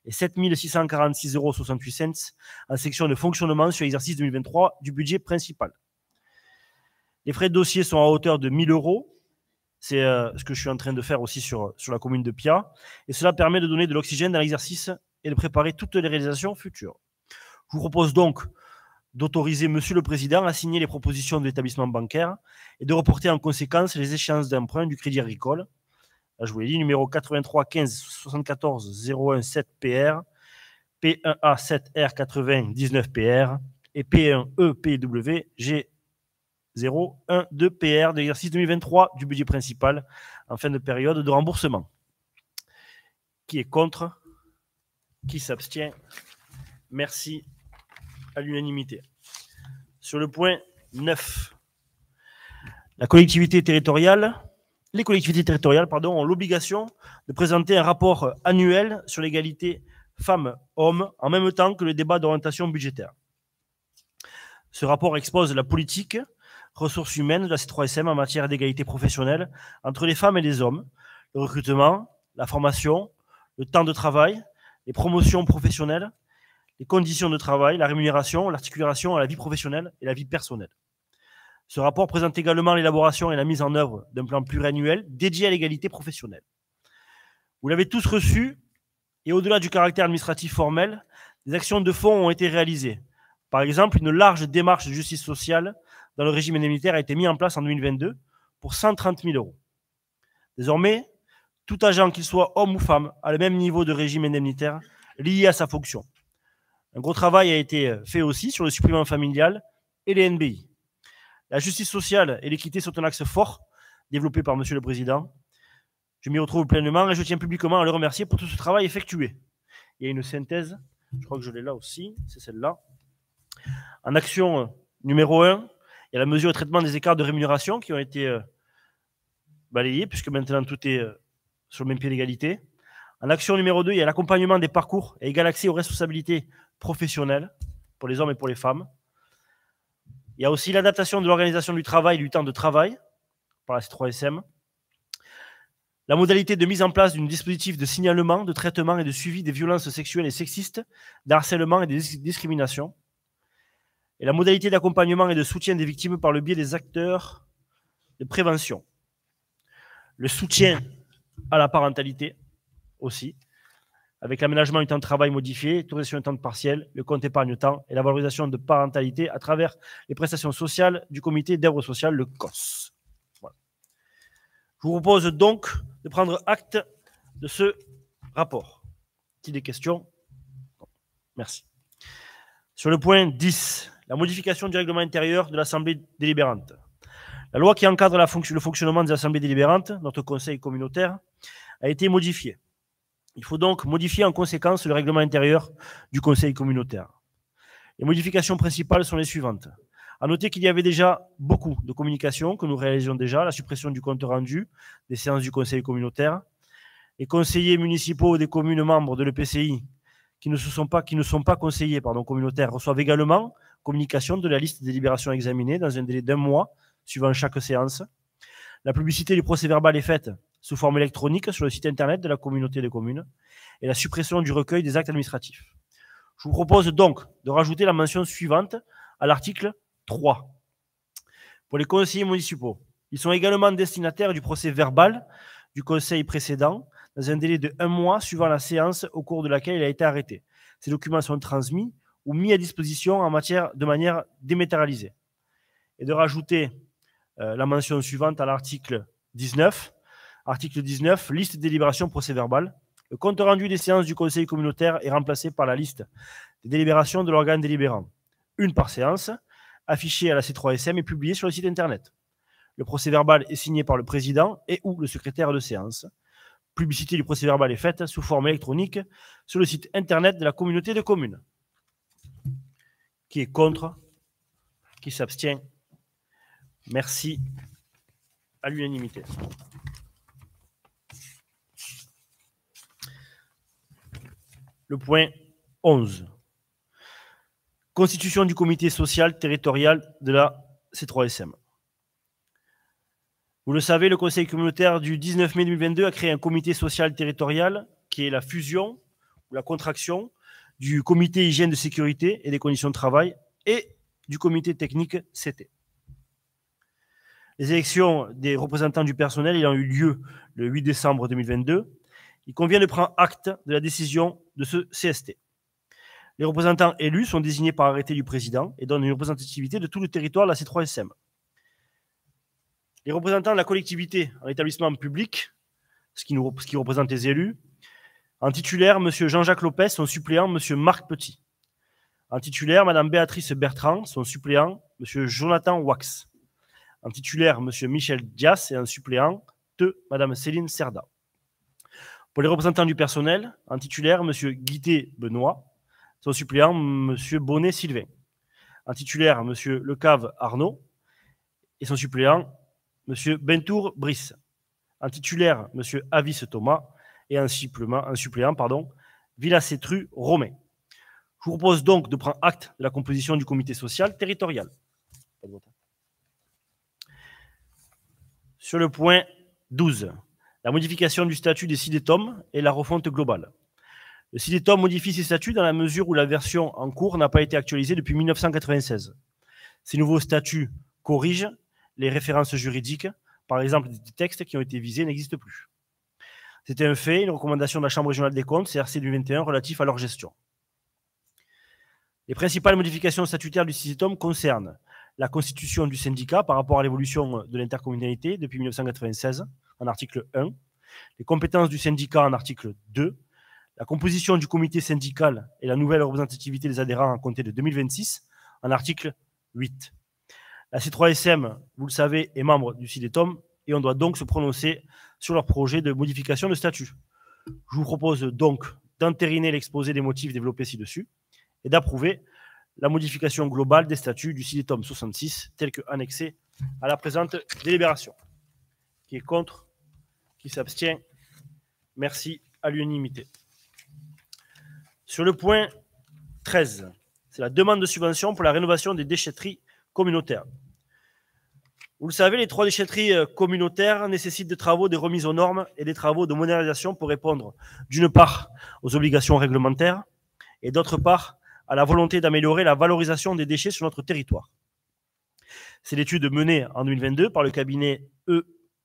[SPEAKER 1] et 7 646,68 euros en section de fonctionnement sur l'exercice 2023 du budget principal. Les frais de dossier sont à hauteur de 1000 euros c'est euh, ce que je suis en train de faire aussi sur, euh, sur la commune de Pia. Et cela permet de donner de l'oxygène à l'exercice et de préparer toutes les réalisations futures. Je vous propose donc d'autoriser Monsieur le Président à signer les propositions de l'établissement bancaire et de reporter en conséquence les échéances d'emprunt du Crédit Agricole. je vous l'ai dit, numéro 83 15 74 01 7 PR, P1A 7 R 80 19 PR et P1E PW G 0,12 PR de l'exercice 2023 du budget principal en fin de période de remboursement. Qui est contre Qui s'abstient Merci à l'unanimité. Sur le point 9, la collectivité territoriale, les collectivités territoriales pardon, ont l'obligation de présenter un rapport annuel sur l'égalité femmes-hommes en même temps que le débat d'orientation budgétaire. Ce rapport expose la politique ressources humaines de la C3SM en matière d'égalité professionnelle entre les femmes et les hommes, le recrutement, la formation, le temps de travail, les promotions professionnelles, les conditions de travail, la rémunération, l'articulation à la vie professionnelle et la vie personnelle. Ce rapport présente également l'élaboration et la mise en œuvre d'un plan pluriannuel dédié à l'égalité professionnelle. Vous l'avez tous reçu, et au-delà du caractère administratif formel, des actions de fond ont été réalisées. Par exemple, une large démarche de justice sociale dans le régime indemnitaire a été mis en place en 2022 pour 130 000 euros. Désormais, tout agent, qu'il soit homme ou femme, a le même niveau de régime indemnitaire lié à sa fonction. Un gros travail a été euh, fait aussi sur le supplément familial et les NBI. La justice sociale et l'équité sont un axe fort développé par M. le Président. Je m'y retrouve pleinement et je tiens publiquement à le remercier pour tout ce travail effectué. Il y a une synthèse, je crois que je l'ai là aussi, c'est celle-là. En action euh, numéro 1, il y a la mesure de traitement des écarts de rémunération qui ont été euh, balayés, puisque maintenant tout est euh, sur le même pied d'égalité. En action numéro 2, il y a l'accompagnement des parcours et égal accès aux responsabilités professionnelles pour les hommes et pour les femmes. Il y a aussi l'adaptation de l'organisation du travail et du temps de travail par la C3SM. La modalité de mise en place d'un dispositif de signalement, de traitement et de suivi des violences sexuelles et sexistes, d'harcèlement et des discriminations et la modalité d'accompagnement et de soutien des victimes par le biais des acteurs de prévention. Le soutien à la parentalité aussi, avec l'aménagement du temps de travail modifié, sur du temps de partiel, le compte épargne-temps et la valorisation de parentalité à travers les prestations sociales du comité d'œuvre sociale, le COS. Je vous propose donc de prendre acte de ce rapport. Qui des questions Merci. Sur le point 10, la modification du règlement intérieur de l'Assemblée délibérante. La loi qui encadre le fonctionnement des assemblées délibérantes, notre conseil communautaire, a été modifiée. Il faut donc modifier en conséquence le règlement intérieur du conseil communautaire. Les modifications principales sont les suivantes. À noter qu'il y avait déjà beaucoup de communications que nous réalisions déjà, la suppression du compte rendu des séances du conseil communautaire, les conseillers municipaux des communes membres de l'EPCI qui ne, sont pas, qui conseillers communautaires reçoivent également communication de la liste des libérations examinées dans un délai d'un mois suivant chaque séance. La publicité du procès-verbal est faite sous forme électronique sur le site internet de la communauté des communes et la suppression du recueil des actes administratifs. Je vous propose donc de rajouter la mention suivante à l'article 3. Pour les conseillers municipaux, ils sont également destinataires du procès verbal du conseil précédent dans un délai de un mois suivant la séance au cours de laquelle il a été arrêté. Ces documents sont transmis ou mis à disposition en matière, de manière dématérialisée. Et de rajouter euh, la mention suivante à l'article 19. Article 19, liste des délibérations procès-verbal. Le compte rendu des séances du Conseil communautaire est remplacé par la liste des délibérations de l'organe délibérant. Une par séance, affichée à la C3SM et publiée sur le site Internet. Le procès-verbal est signé par le président et ou le secrétaire de séance. Publicité du procès-verbal est faite sous forme électronique sur le site Internet de la communauté de communes. Qui est contre Qui s'abstient Merci. À l'unanimité. Le point 11. Constitution du comité social territorial de la C3SM. Vous le savez, le Conseil communautaire du 19 mai 2022 a créé un comité social territorial qui est la fusion ou la contraction du comité hygiène de sécurité et des conditions de travail et du comité technique CT. Les élections des représentants du personnel ayant eu lieu le 8 décembre 2022, il convient de prendre acte de la décision de ce CST. Les représentants élus sont désignés par arrêté du président et donnent une représentativité de tout le territoire de la C3SM. Les représentants de la collectivité en établissement public, ce qui, ce qui représente les élus, en titulaire, M. Jean-Jacques Lopez, son suppléant, M. Marc Petit. Un titulaire, Mme Béatrice Bertrand, son suppléant, M. Jonathan Wax. Un titulaire, M. Michel Dias et un suppléant, Mme Céline Serda. Pour les représentants du personnel, un titulaire, M. Guité Benoît, son suppléant, M. Bonnet Sylvain. Un titulaire, M. Lecave Arnaud, et son suppléant, M. Bentour Brice. Un titulaire, M. Avis Thomas, et un suppléant, un suppléant pardon, Romain. Je vous propose donc de prendre acte de la composition du comité social territorial. Sur le point 12, la modification du statut des CIDETOM et la refonte globale. Le CIDETOM modifie ses statuts dans la mesure où la version en cours n'a pas été actualisée depuis 1996. Ces nouveaux statuts corrigent les références juridiques, par exemple des textes qui ont été visés n'existent plus. C'était un fait, une recommandation de la Chambre régionale des comptes, CRC du 21, relatif à leur gestion. Les principales modifications statutaires du CISITOM concernent la constitution du syndicat par rapport à l'évolution de l'intercommunalité depuis 1996, en article 1, les compétences du syndicat en article 2, la composition du comité syndical et la nouvelle représentativité des adhérents à compter de 2026, en article 8. La C3SM, vous le savez, est membre du CIDETOM et on doit donc se prononcer sur leur projet de modification de statut. Je vous propose donc d'entériner l'exposé des motifs développés ci-dessus et d'approuver la modification globale des statuts du CIDETOM 66 tel que annexé à la présente délibération. Qui est contre Qui s'abstient Merci à l'unanimité. Sur le point 13, c'est la demande de subvention pour la rénovation des déchetteries communautaires. Vous le savez, les trois déchetteries euh, communautaires nécessitent des travaux de remise aux normes et des travaux de modernisation pour répondre, d'une part, aux obligations réglementaires et d'autre part, à la volonté d'améliorer la valorisation des déchets sur notre territoire. C'est l'étude menée en 2022 par le cabinet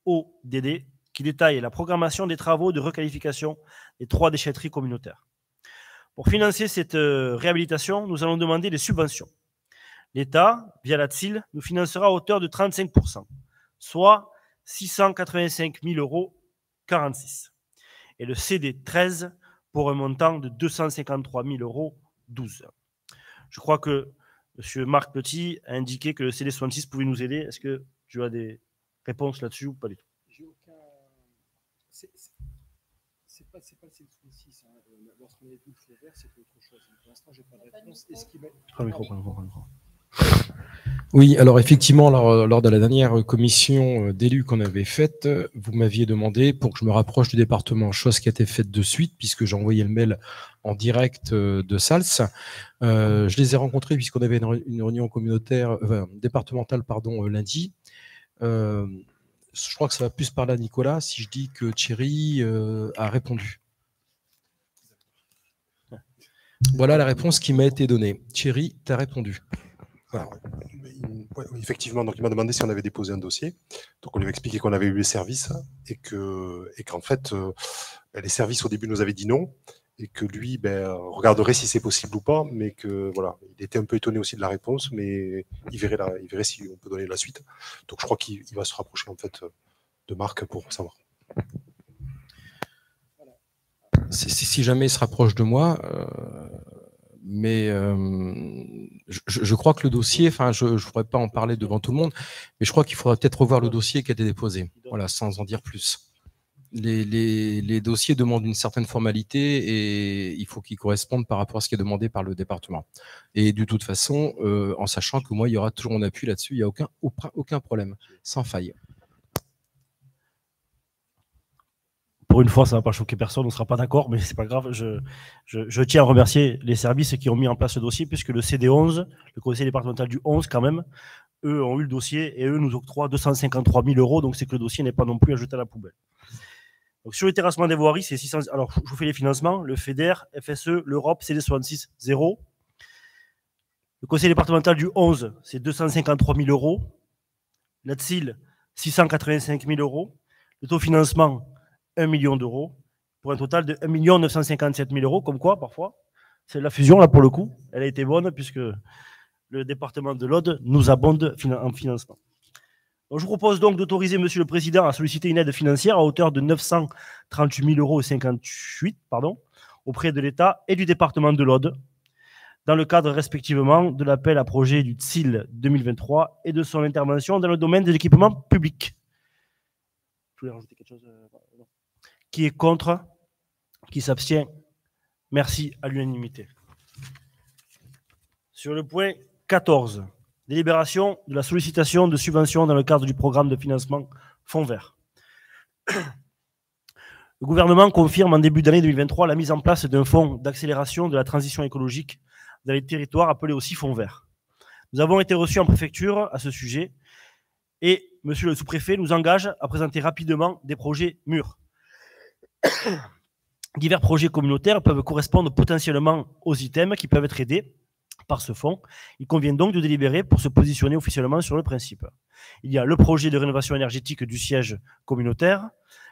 [SPEAKER 1] EODD qui détaille la programmation des travaux de requalification des trois déchetteries communautaires. Pour financer cette euh, réhabilitation, nous allons demander des subventions l'État, via la TSIL, nous financera à hauteur de 35%, soit 685 000 euros 46. Et le CD 13 pour un montant de 253 000 euros 12. Je crois que M. Marc Petit a indiqué que le CD 66 pouvait nous aider. Est-ce que tu as des réponses là-dessus ou pas du tout n'ai aucun.
[SPEAKER 2] C'est pas, pas le CD 66. Hein. Euh,
[SPEAKER 1] lorsqu'on est tous les verts, c'est autre chose. Pour l'instant, je n'ai pas de réponse. Est-ce qu'il
[SPEAKER 2] oui, alors effectivement, euh, lors, de la dernière commission euh, d'élus qu'on avait faite, euh, vous m'aviez demandé pour que je me rapproche du département, chose qui a été faite de suite, puisque j'ai envoyé le mail en direct de Sals. je les ai rencontrés puisqu'on avait une, réunion communautaire, départementale pardon, lundi. je crois que ça va plus parler à Nicolas si je dis que Thierry a répondu. Voilà la réponse qui m'a été donnée. Thierry, tu as répondu
[SPEAKER 3] effectivement, donc il m'a demandé si on avait déposé un dossier. Donc on lui a expliqué qu'on avait eu les services et que et qu'en fait euh, les services au début nous avaient dit non et que lui ben, regarderait si c'est possible ou pas, mais que voilà, il était un peu étonné aussi de la réponse, mais il verrait il verrait si on peut donner la suite. Donc je crois qu'il va se rapprocher en fait de Marc pour savoir.
[SPEAKER 2] Si, jamais il se rapproche de moi. Euh, mais euh, je, crois que le dossier, enfin, je ne pourrais pas en parler devant tout le monde, mais je crois qu'il faudra peut-être revoir le dossier qui a été déposé, voilà, sans en dire plus. Les, dossiers demandent une certaine formalité et il faut qu'ils correspondent par rapport à ce qui est demandé par le département. Et de toute façon, euh, en sachant que moi, il y aura toujours mon appui là-dessus,
[SPEAKER 1] il n'y a aucun, aucun problème, sans faille. pour une fois, ça ne va pas choquer personne, on ne sera pas d'accord, mais ce n'est pas grave. Je, tiens à remercier les services qui ont mis en place ce dossier, puisque le CD11, le conseil départemental du 11 quand même, eux ont eu le dossier et eux nous octroient 253 000 euros, donc c'est que le dossier n'est pas non plus à jeter à la poubelle. Donc sur le terrassement des voiries, c'est 600. Alors je vous fais les financements, le FEDER, FSE, l'Europe, CD66, 0. Le conseil départemental du 11, c'est 253 000 euros. L'ATSIL, 685 000 euros. Le taux de financement, 1 million d'euros pour un total de 1 957 000 euros, comme quoi, parfois, c'est la fusion, là, pour le coup, elle a été bonne, puisque le département de l'Aude nous abonde en financement. je vous propose donc d'autoriser, Monsieur le Président, à solliciter une aide financière à hauteur de 938 000 euros 58, pardon, auprès de l'État et du département de l'Aude, dans le cadre respectivement de l'appel à projet du TSIL 2023 et de son intervention dans le domaine de l'équipement public. Je voulais rajouter quelque chose. Euh, qui est contre Qui s'abstient Merci à l'unanimité. Sur le point 14, délibération de la sollicitation de subventions dans le cadre du programme de financement Fonds vert. [clears throat] Le gouvernement confirme en début d'année 2023 la mise en place d'un fonds d'accélération de la transition écologique dans les territoires appelés aussi Fonds vert. Nous avons été reçus en préfecture à ce sujet et Monsieur le sous-préfet nous engage à présenter rapidement des projets mûrs. [coughs] divers projets communautaires peuvent correspondre potentiellement aux items qui peuvent être aidés par ce fonds. Il convient donc de délibérer pour se positionner officiellement sur le principe. Il y a le projet de rénovation énergétique du siège communautaire,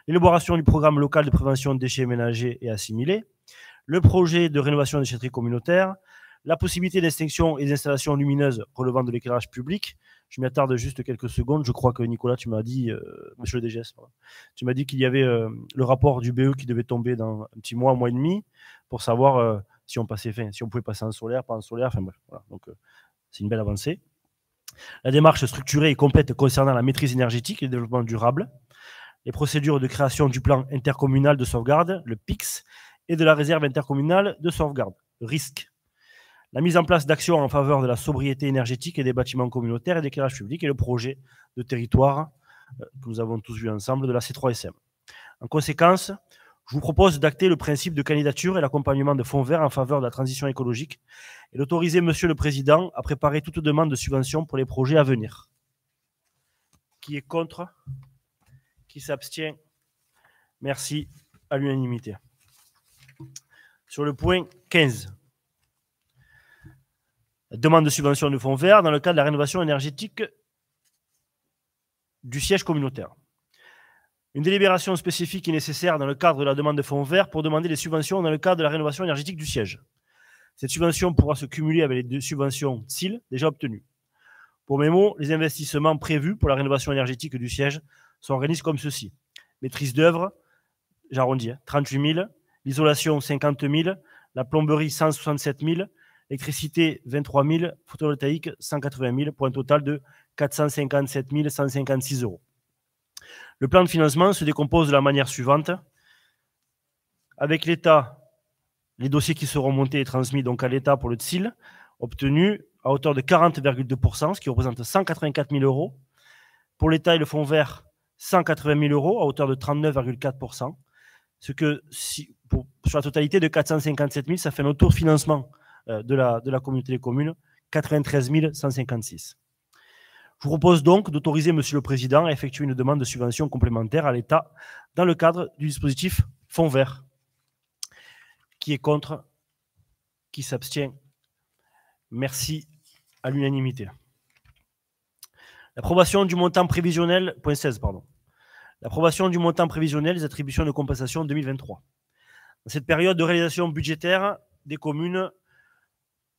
[SPEAKER 1] l'élaboration du programme local de prévention des déchets ménagers et assimilés, le projet de rénovation des communautaire, communautaires, la possibilité d'extinction et d'installation lumineuses relevant de l'éclairage public, je m'attarde juste quelques secondes. Je crois que Nicolas, tu m'as dit, euh, monsieur le DGS, tu m'as dit qu'il y avait euh, le rapport du BE qui devait tomber dans un petit mois, un mois et demi, pour savoir euh, si on passait, fin, si on pouvait passer en solaire, pas en solaire. Enfin bref, voilà. Donc c'est une belle avancée. La démarche structurée et complète concernant la maîtrise énergétique et le développement durable, les procédures de création du plan intercommunal de sauvegarde, le PIX, et de la réserve intercommunale de sauvegarde, Risque la mise en place d'actions en faveur de la sobriété énergétique et des bâtiments communautaires et d'éclairage public et le projet de territoire euh, que nous avons tous vu ensemble de la C3SM. En conséquence, je vous propose d'acter le principe de candidature et l'accompagnement de fonds verts en faveur de la transition écologique et d'autoriser Monsieur le Président à préparer toute demande de subvention pour les projets à venir. Qui est contre Qui s'abstient Merci à l'unanimité. Sur le point 15, Demande de subvention du fonds vert dans le cadre de la rénovation énergétique du siège communautaire. Une délibération spécifique est nécessaire dans le cadre de la demande de fonds verts pour demander des subventions dans le cadre de la rénovation énergétique du siège. Cette subvention pourra se cumuler avec les deux subventions SIL déjà obtenues. Pour mes mots, les investissements prévus pour la rénovation énergétique du siège sont organisés comme ceci. Maîtrise d'œuvre, j'arrondis, 38 hein, 000, l'isolation 50 000, la plomberie 167 000, électricité 23 000, photovoltaïque 180 000, pour un total de 457 156 euros. Le plan de financement se décompose de la manière suivante. Avec l'État, les dossiers qui seront montés et transmis donc à l'État pour le TSIL, obtenus à hauteur de 40,2%, ce qui représente 184 000 euros. Pour l'État et le Fonds vert, 180 000 euros à hauteur de 39,4%. Ce que, si, sur la totalité de 457 000, ça fait un autour financement euh, de la, de la communauté des communes, 93 156. Je vous propose donc d'autoriser, Monsieur le Président, à effectuer une demande de subvention complémentaire à l'État dans le cadre du dispositif Fonds vert. Qui est contre Qui s'abstient Merci à l'unanimité. L'approbation du montant prévisionnel, 16, pardon. L'approbation du montant prévisionnel des attributions de compensation 2023. Dans cette période de réalisation budgétaire des communes,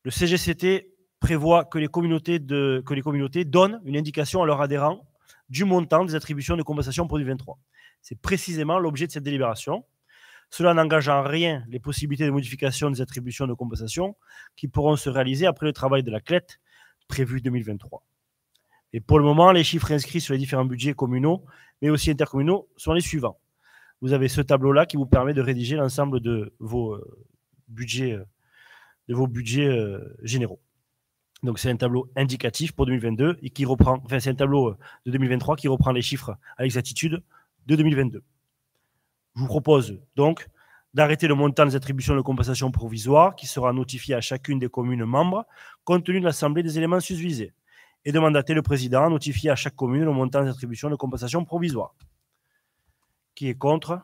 [SPEAKER 1] le CGCT prévoit que les, communautés donnent une indication à leurs adhérents du montant des attributions de compensation pour 2023. C'est précisément l'objet de cette délibération. Cela n'engage en rien les possibilités de modification des attributions de compensation qui pourront se réaliser après le travail de la CLET prévu 2023. Et pour le moment, les chiffres inscrits sur les différents budgets communaux, mais aussi intercommunaux, sont les suivants. Vous avez ce tableau-là qui vous permet de rédiger l'ensemble de vos euh, budgets euh, de vos budgets euh, généraux. Donc c'est un tableau indicatif pour 2022 et qui reprend, enfin c'est un tableau euh, de 2023 qui reprend les chiffres à l'exactitude de 2022. Je vous propose donc d'arrêter le montant des attributions de compensation provisoire qui sera notifié à chacune des communes membres compte tenu de l'assemblée des éléments susvisés et de mandater le président à notifier à chaque commune le montant des attributions de compensation provisoire. Qui est contre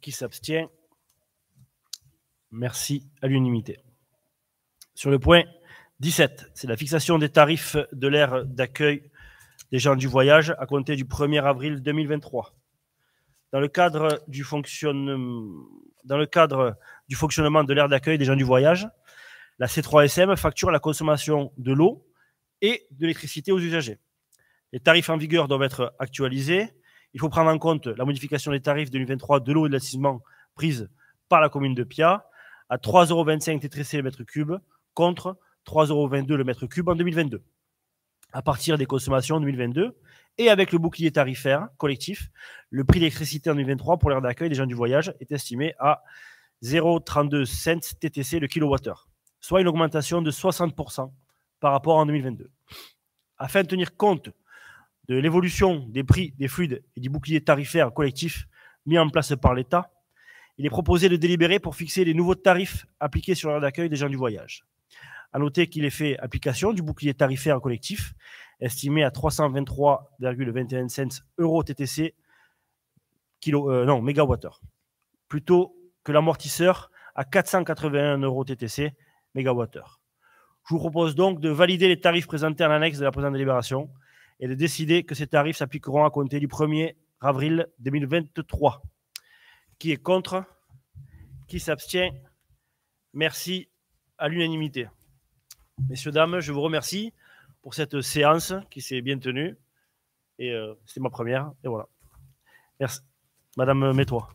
[SPEAKER 1] Qui s'abstient Merci à l'unanimité. Sur le point 17, c'est la fixation des tarifs de l'air d'accueil des gens du voyage à compter du 1er avril 2023. Dans le cadre du, Dans le cadre du fonctionnement de l'aire d'accueil des gens du voyage, la C3SM facture la consommation de l'eau et de l'électricité aux usagers. Les tarifs en vigueur doivent être actualisés. Il faut prendre en compte la modification des tarifs 2023 de l'eau et de l'assisement prise par la commune de Pia, à 3,25€ TTC le mètre cube contre euros le mètre cube en 2022, à partir des consommations en 2022. Et avec le bouclier tarifaire collectif, le prix d'électricité en 2023 pour l'air d'accueil des gens du voyage est estimé à 0,32 cents TTC le kilowattheure, soit une augmentation de 60% par rapport en 2022. Afin de tenir compte de l'évolution des prix des fluides et du bouclier tarifaire collectif mis en place par l'État, il est proposé de délibérer pour fixer les nouveaux tarifs appliqués sur l'heure d'accueil des gens du voyage. À noter qu'il est fait application du bouclier tarifaire collectif, estimé à 323,21 cents euros TTC kilo, euh, non, mégawattheure, plutôt que l'amortisseur à 481 euros TTC mégawattheure. Je vous propose donc de valider les tarifs présentés en annexe de la présente délibération et de décider que ces tarifs s'appliqueront à compter du 1er avril 2023. Qui est contre Qui s'abstient Merci à l'unanimité. Messieurs, dames, je vous remercie pour cette séance qui s'est bien tenue. Et euh, c'est ma première. Et voilà. Merci. Madame Métois.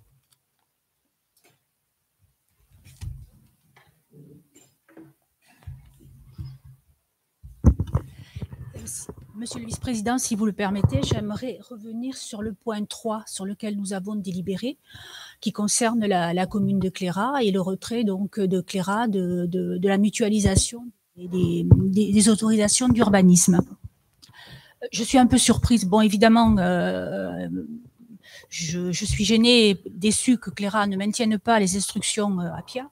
[SPEAKER 4] Monsieur le Vice-président, si vous le permettez, j'aimerais revenir sur le point 3 sur lequel nous avons délibéré qui concerne la, commune de Cléra et le retrait donc de Cléra de, la mutualisation des, autorisations d'urbanisme. Je suis un peu surprise. Bon, évidemment, euh, je, suis gênée déçue que Cléra ne maintienne pas les instructions euh, à Pia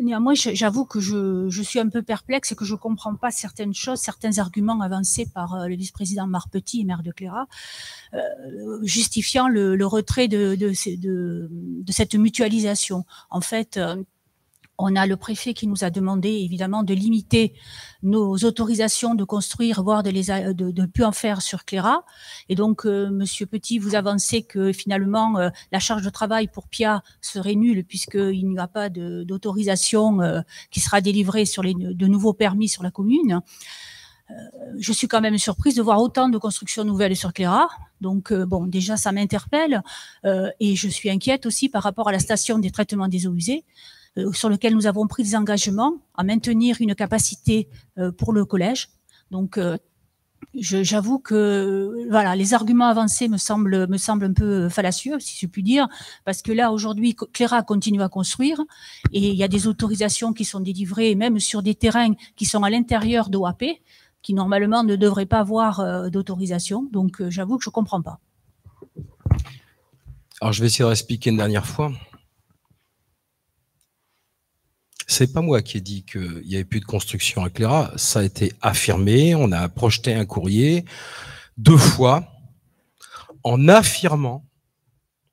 [SPEAKER 4] néanmoins, j'avoue que je, suis un peu perplexe et que je ne comprends pas certaines choses, certains arguments avancés par euh, le vice-président Marpetit, maire de Cléra, euh, justifiant le, retrait de, de, de, cette mutualisation. En fait, euh, on a le préfet qui nous a demandé évidemment de limiter nos autorisations de construire, voire de ne plus en faire sur Cléra. Et donc, M. Euh, Monsieur Petit, vous avancez que finalement euh, la charge de travail pour Pia serait nulle puisqu'il n'y a pas d'autorisation euh, qui sera délivrée sur les de nouveaux permis sur la commune je suis quand même surprise de voir autant de constructions nouvelles sur Cléra. Donc, bon, déjà, ça m'interpelle. et je suis inquiète aussi par rapport à la station des traitements des eaux usées, euh, sur lequel nous avons pris des engagements à maintenir une capacité euh, pour le collège. Donc, euh, j'avoue que voilà, les arguments avancés me semblent, me semblent un peu fallacieux, si je puis dire, parce que là, aujourd'hui, Cléra continue à construire et il y a des autorisations qui sont délivrées, même sur des terrains qui sont à l'intérieur d'OAP, qui normalement ne devraient pas avoir d'autorisation. Donc, j'avoue que je ne comprends pas.
[SPEAKER 2] Alors, je vais essayer de expliquer une dernière fois. C'est pas moi qui ai dit qu'il n'y avait plus de construction à Clara, Ça a été affirmé. On a projeté un courrier deux fois en affirmant,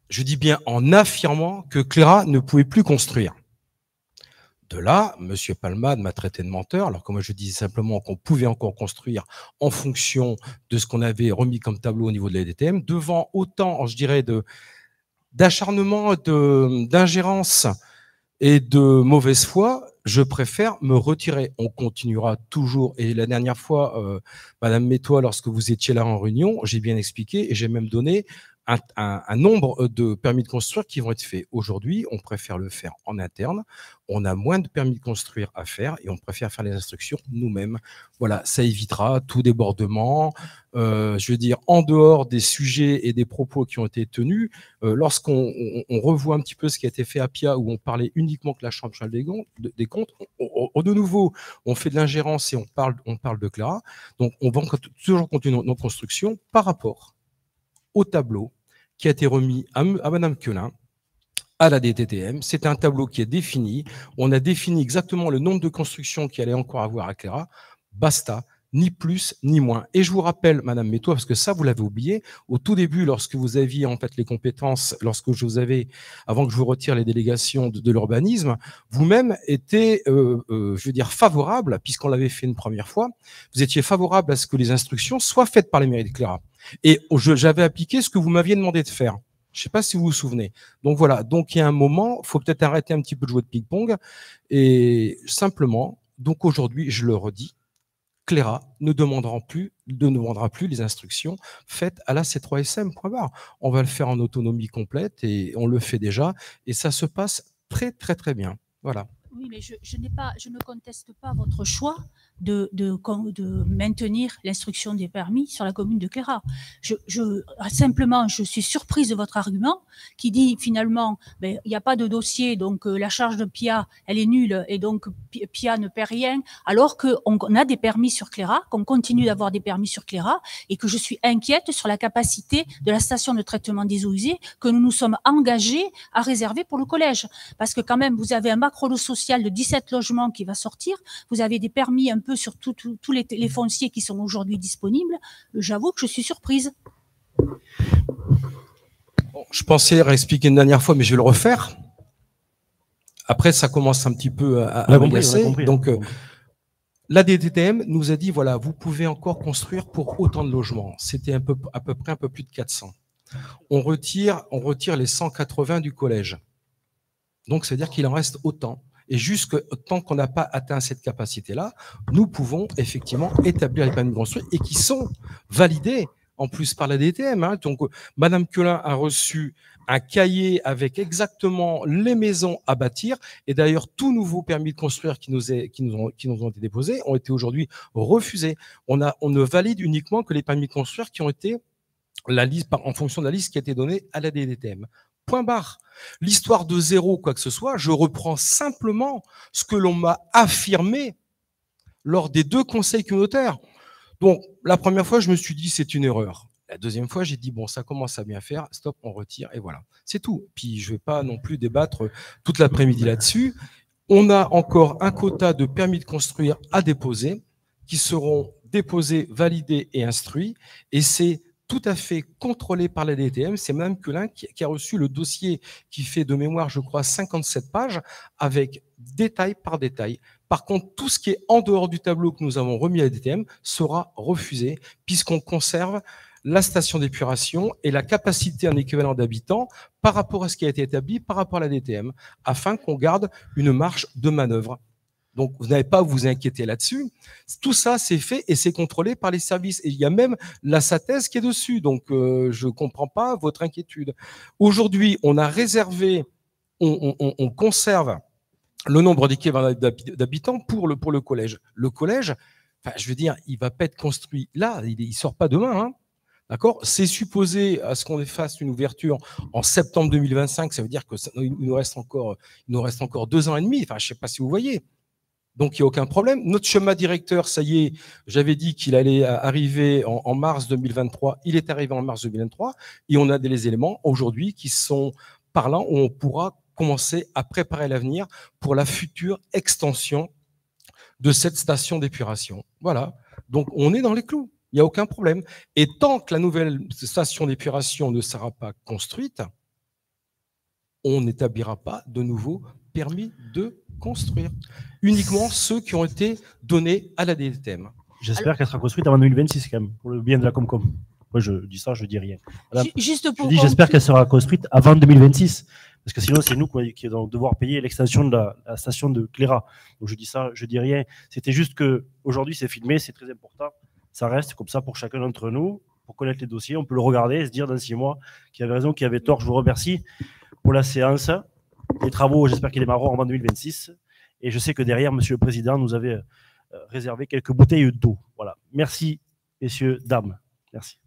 [SPEAKER 2] je dis bien en affirmant que Clara ne pouvait plus construire. De là, M. Palmade m'a traité de menteur, alors que moi je disais simplement qu'on pouvait encore construire en fonction de ce qu'on avait remis comme tableau au niveau de la DTM, devant autant, je dirais, d'acharnement, d'ingérence et de mauvaise foi, je préfère me retirer. On continuera toujours. Et la dernière fois, euh, Madame Métois, lorsque vous étiez là en réunion, j'ai bien expliqué et j'ai même donné un, nombre euh, de permis de construire qui vont être faits. Aujourd'hui, on préfère le faire en interne. On a moins de permis de construire à faire et on préfère faire les instructions nous-mêmes. Voilà, ça évitera tout débordement. Euh, je veux dire, en dehors des sujets et des propos qui ont été tenus, euh, lorsqu'on revoit un petit peu ce qui a été fait à PIA où on parlait uniquement que la Chambre des comptes, des comptes de nouveau, on fait de l'ingérence et on parle, on parle de Clara. Donc, on va toujours continuer nos constructions par rapport au tableau qui a été remis à, Madame Quelin à la DTTM. C'est un tableau qui est défini. On a défini exactement le nombre de constructions qu'il allait encore avoir à Clara. Basta ni plus ni moins. Et je vous rappelle, Madame Métois, parce que ça, vous l'avez oublié, au tout début, lorsque vous aviez en fait les compétences, lorsque je vous avais, avant que je vous retire les délégations de, l'urbanisme, vous-même étiez, euh, euh, je veux dire, favorable, puisqu'on l'avait fait une première fois, vous étiez favorable à ce que les instructions soient faites par les mairies de Clara. Et j'avais appliqué ce que vous m'aviez demandé de faire. Je ne sais pas si vous vous souvenez. Donc voilà, donc il y a un moment, faut peut-être arrêter un petit peu de jouer de ping-pong. Et simplement, donc aujourd'hui, je le redis, Cléra ne demandera plus, ne demandera plus les instructions faites à la C3SM. On va le faire en autonomie complète et on le fait déjà et ça se passe très très très bien. Voilà.
[SPEAKER 4] Oui, mais pas, je ne conteste pas votre choix de, de maintenir l'instruction des permis sur la commune de Cléra. Je, je, simplement, je suis surprise de votre argument qui dit finalement, ben, il n'y a pas de dossier, donc euh, la charge de PIA, elle est nulle et donc PIA ne paie rien, alors qu'on on a des permis sur Cléra, qu'on continue d'avoir des permis sur Cléra et que je suis inquiète sur la capacité de la station de traitement des eaux usées que nous nous sommes engagés à réserver pour le collège. Parce que quand même, vous avez un macro social de 17 logements qui va sortir, vous avez des permis un sur tous les, fonciers qui sont aujourd'hui disponibles, j'avoue que je suis surprise.
[SPEAKER 2] je pensais réexpliquer une dernière fois, mais je vais le refaire. Après, ça commence un petit peu à, à hein. Donc, euh, la DTTM nous a dit voilà, vous pouvez encore construire pour autant de logements. C'était peu, à peu près un peu plus de 400. On retire, on retire les 180 du collège. Donc, c'est-à-dire qu'il en reste autant. Et jusque tant qu'on n'a pas atteint cette capacité-là, nous pouvons effectivement établir les permis de construire et qui sont validés en plus par la DDTM. Hein. Donc, Madame Quelin a reçu un cahier avec exactement les maisons à bâtir. Et d'ailleurs, tous nouveaux permis de construire qui nous, qui ont, qui nous ont été déposés ont été aujourd'hui refusés. On, a, on ne valide uniquement que les permis de construire qui ont été la liste, en fonction de la liste qui a été donnée à la DDTM point barre. L'histoire de zéro, quoi que ce soit, je reprends simplement ce que l'on m'a affirmé lors des deux conseils communautaires. Donc, la première fois, je me suis dit, c'est une erreur. La deuxième fois, j'ai dit, bon, ça commence à bien faire, stop, on retire, et voilà. C'est tout. Puis, je ne vais pas non plus débattre toute l'après-midi là-dessus. On a encore un quota de permis de construire à déposer qui seront déposés, validés et instruits. Et c'est tout à fait contrôlé par la DTM. C'est même que l'un qui, a reçu le dossier qui fait de mémoire, je crois, 57 pages, avec détail par détail. Par contre, tout ce qui est en dehors du tableau que nous avons remis à la DTM sera refusé, puisqu'on conserve la station d'épuration et la capacité en équivalent d'habitants par rapport à ce qui a été établi par rapport à la DTM, afin qu'on garde une marge de manœuvre donc, vous n'avez pas à vous inquiéter là-dessus. Tout ça, c'est fait et c'est contrôlé par les services. Et il y a même la satèse qui est dessus. Donc, euh, je ne comprends pas votre inquiétude. Aujourd'hui, on a réservé, on, conserve le nombre d'habitants pour le, collège. Le collège, enfin, je veux dire, il ne va pas être construit là, il ne sort pas demain. Hein. D'accord C'est supposé à ce qu'on fasse une ouverture en septembre 2025. Ça veut dire que nous reste encore, nous reste encore deux ans et demi. Enfin, je ne sais pas si vous voyez. Donc il n'y a aucun problème. Notre chemin directeur, ça y est, j'avais dit qu'il allait arriver en, mars 2023. Il est arrivé en mars 2023 et on a des éléments aujourd'hui qui sont parlants où on pourra commencer à préparer l'avenir pour la future extension de cette station d'épuration. Voilà. Donc on est dans les clous. Il n'y a aucun problème. Et tant que la nouvelle station d'épuration ne sera pas construite, on n'établira pas de nouveau permis de construire. Uniquement ceux qui ont été donnés à la DTM. J'espère
[SPEAKER 1] qu'elle sera construite avant 2026 quand même, pour le bien de la Comcom. Moi je dis ça, je dis rien. Juste pour je j'espère qu'elle sera construite avant 2026. Parce que sinon, c'est nous quoi, qui allons devoir payer l'extension de la, station de Cléra. Donc je dis ça, je dis rien. C'était juste que aujourd'hui c'est filmé, c'est très important. Ça reste comme ça pour chacun d'entre nous, pour connaître les dossiers. On peut le regarder et se dire dans six mois qu'il avait raison, qu'il avait tort. Je vous remercie pour la séance. Les travaux, j'espère qu'ils démarreront en 2026. Et je sais que derrière, Monsieur le Président, nous avez euh, réservé quelques bouteilles d'eau. Voilà. Merci, messieurs, dames. Merci.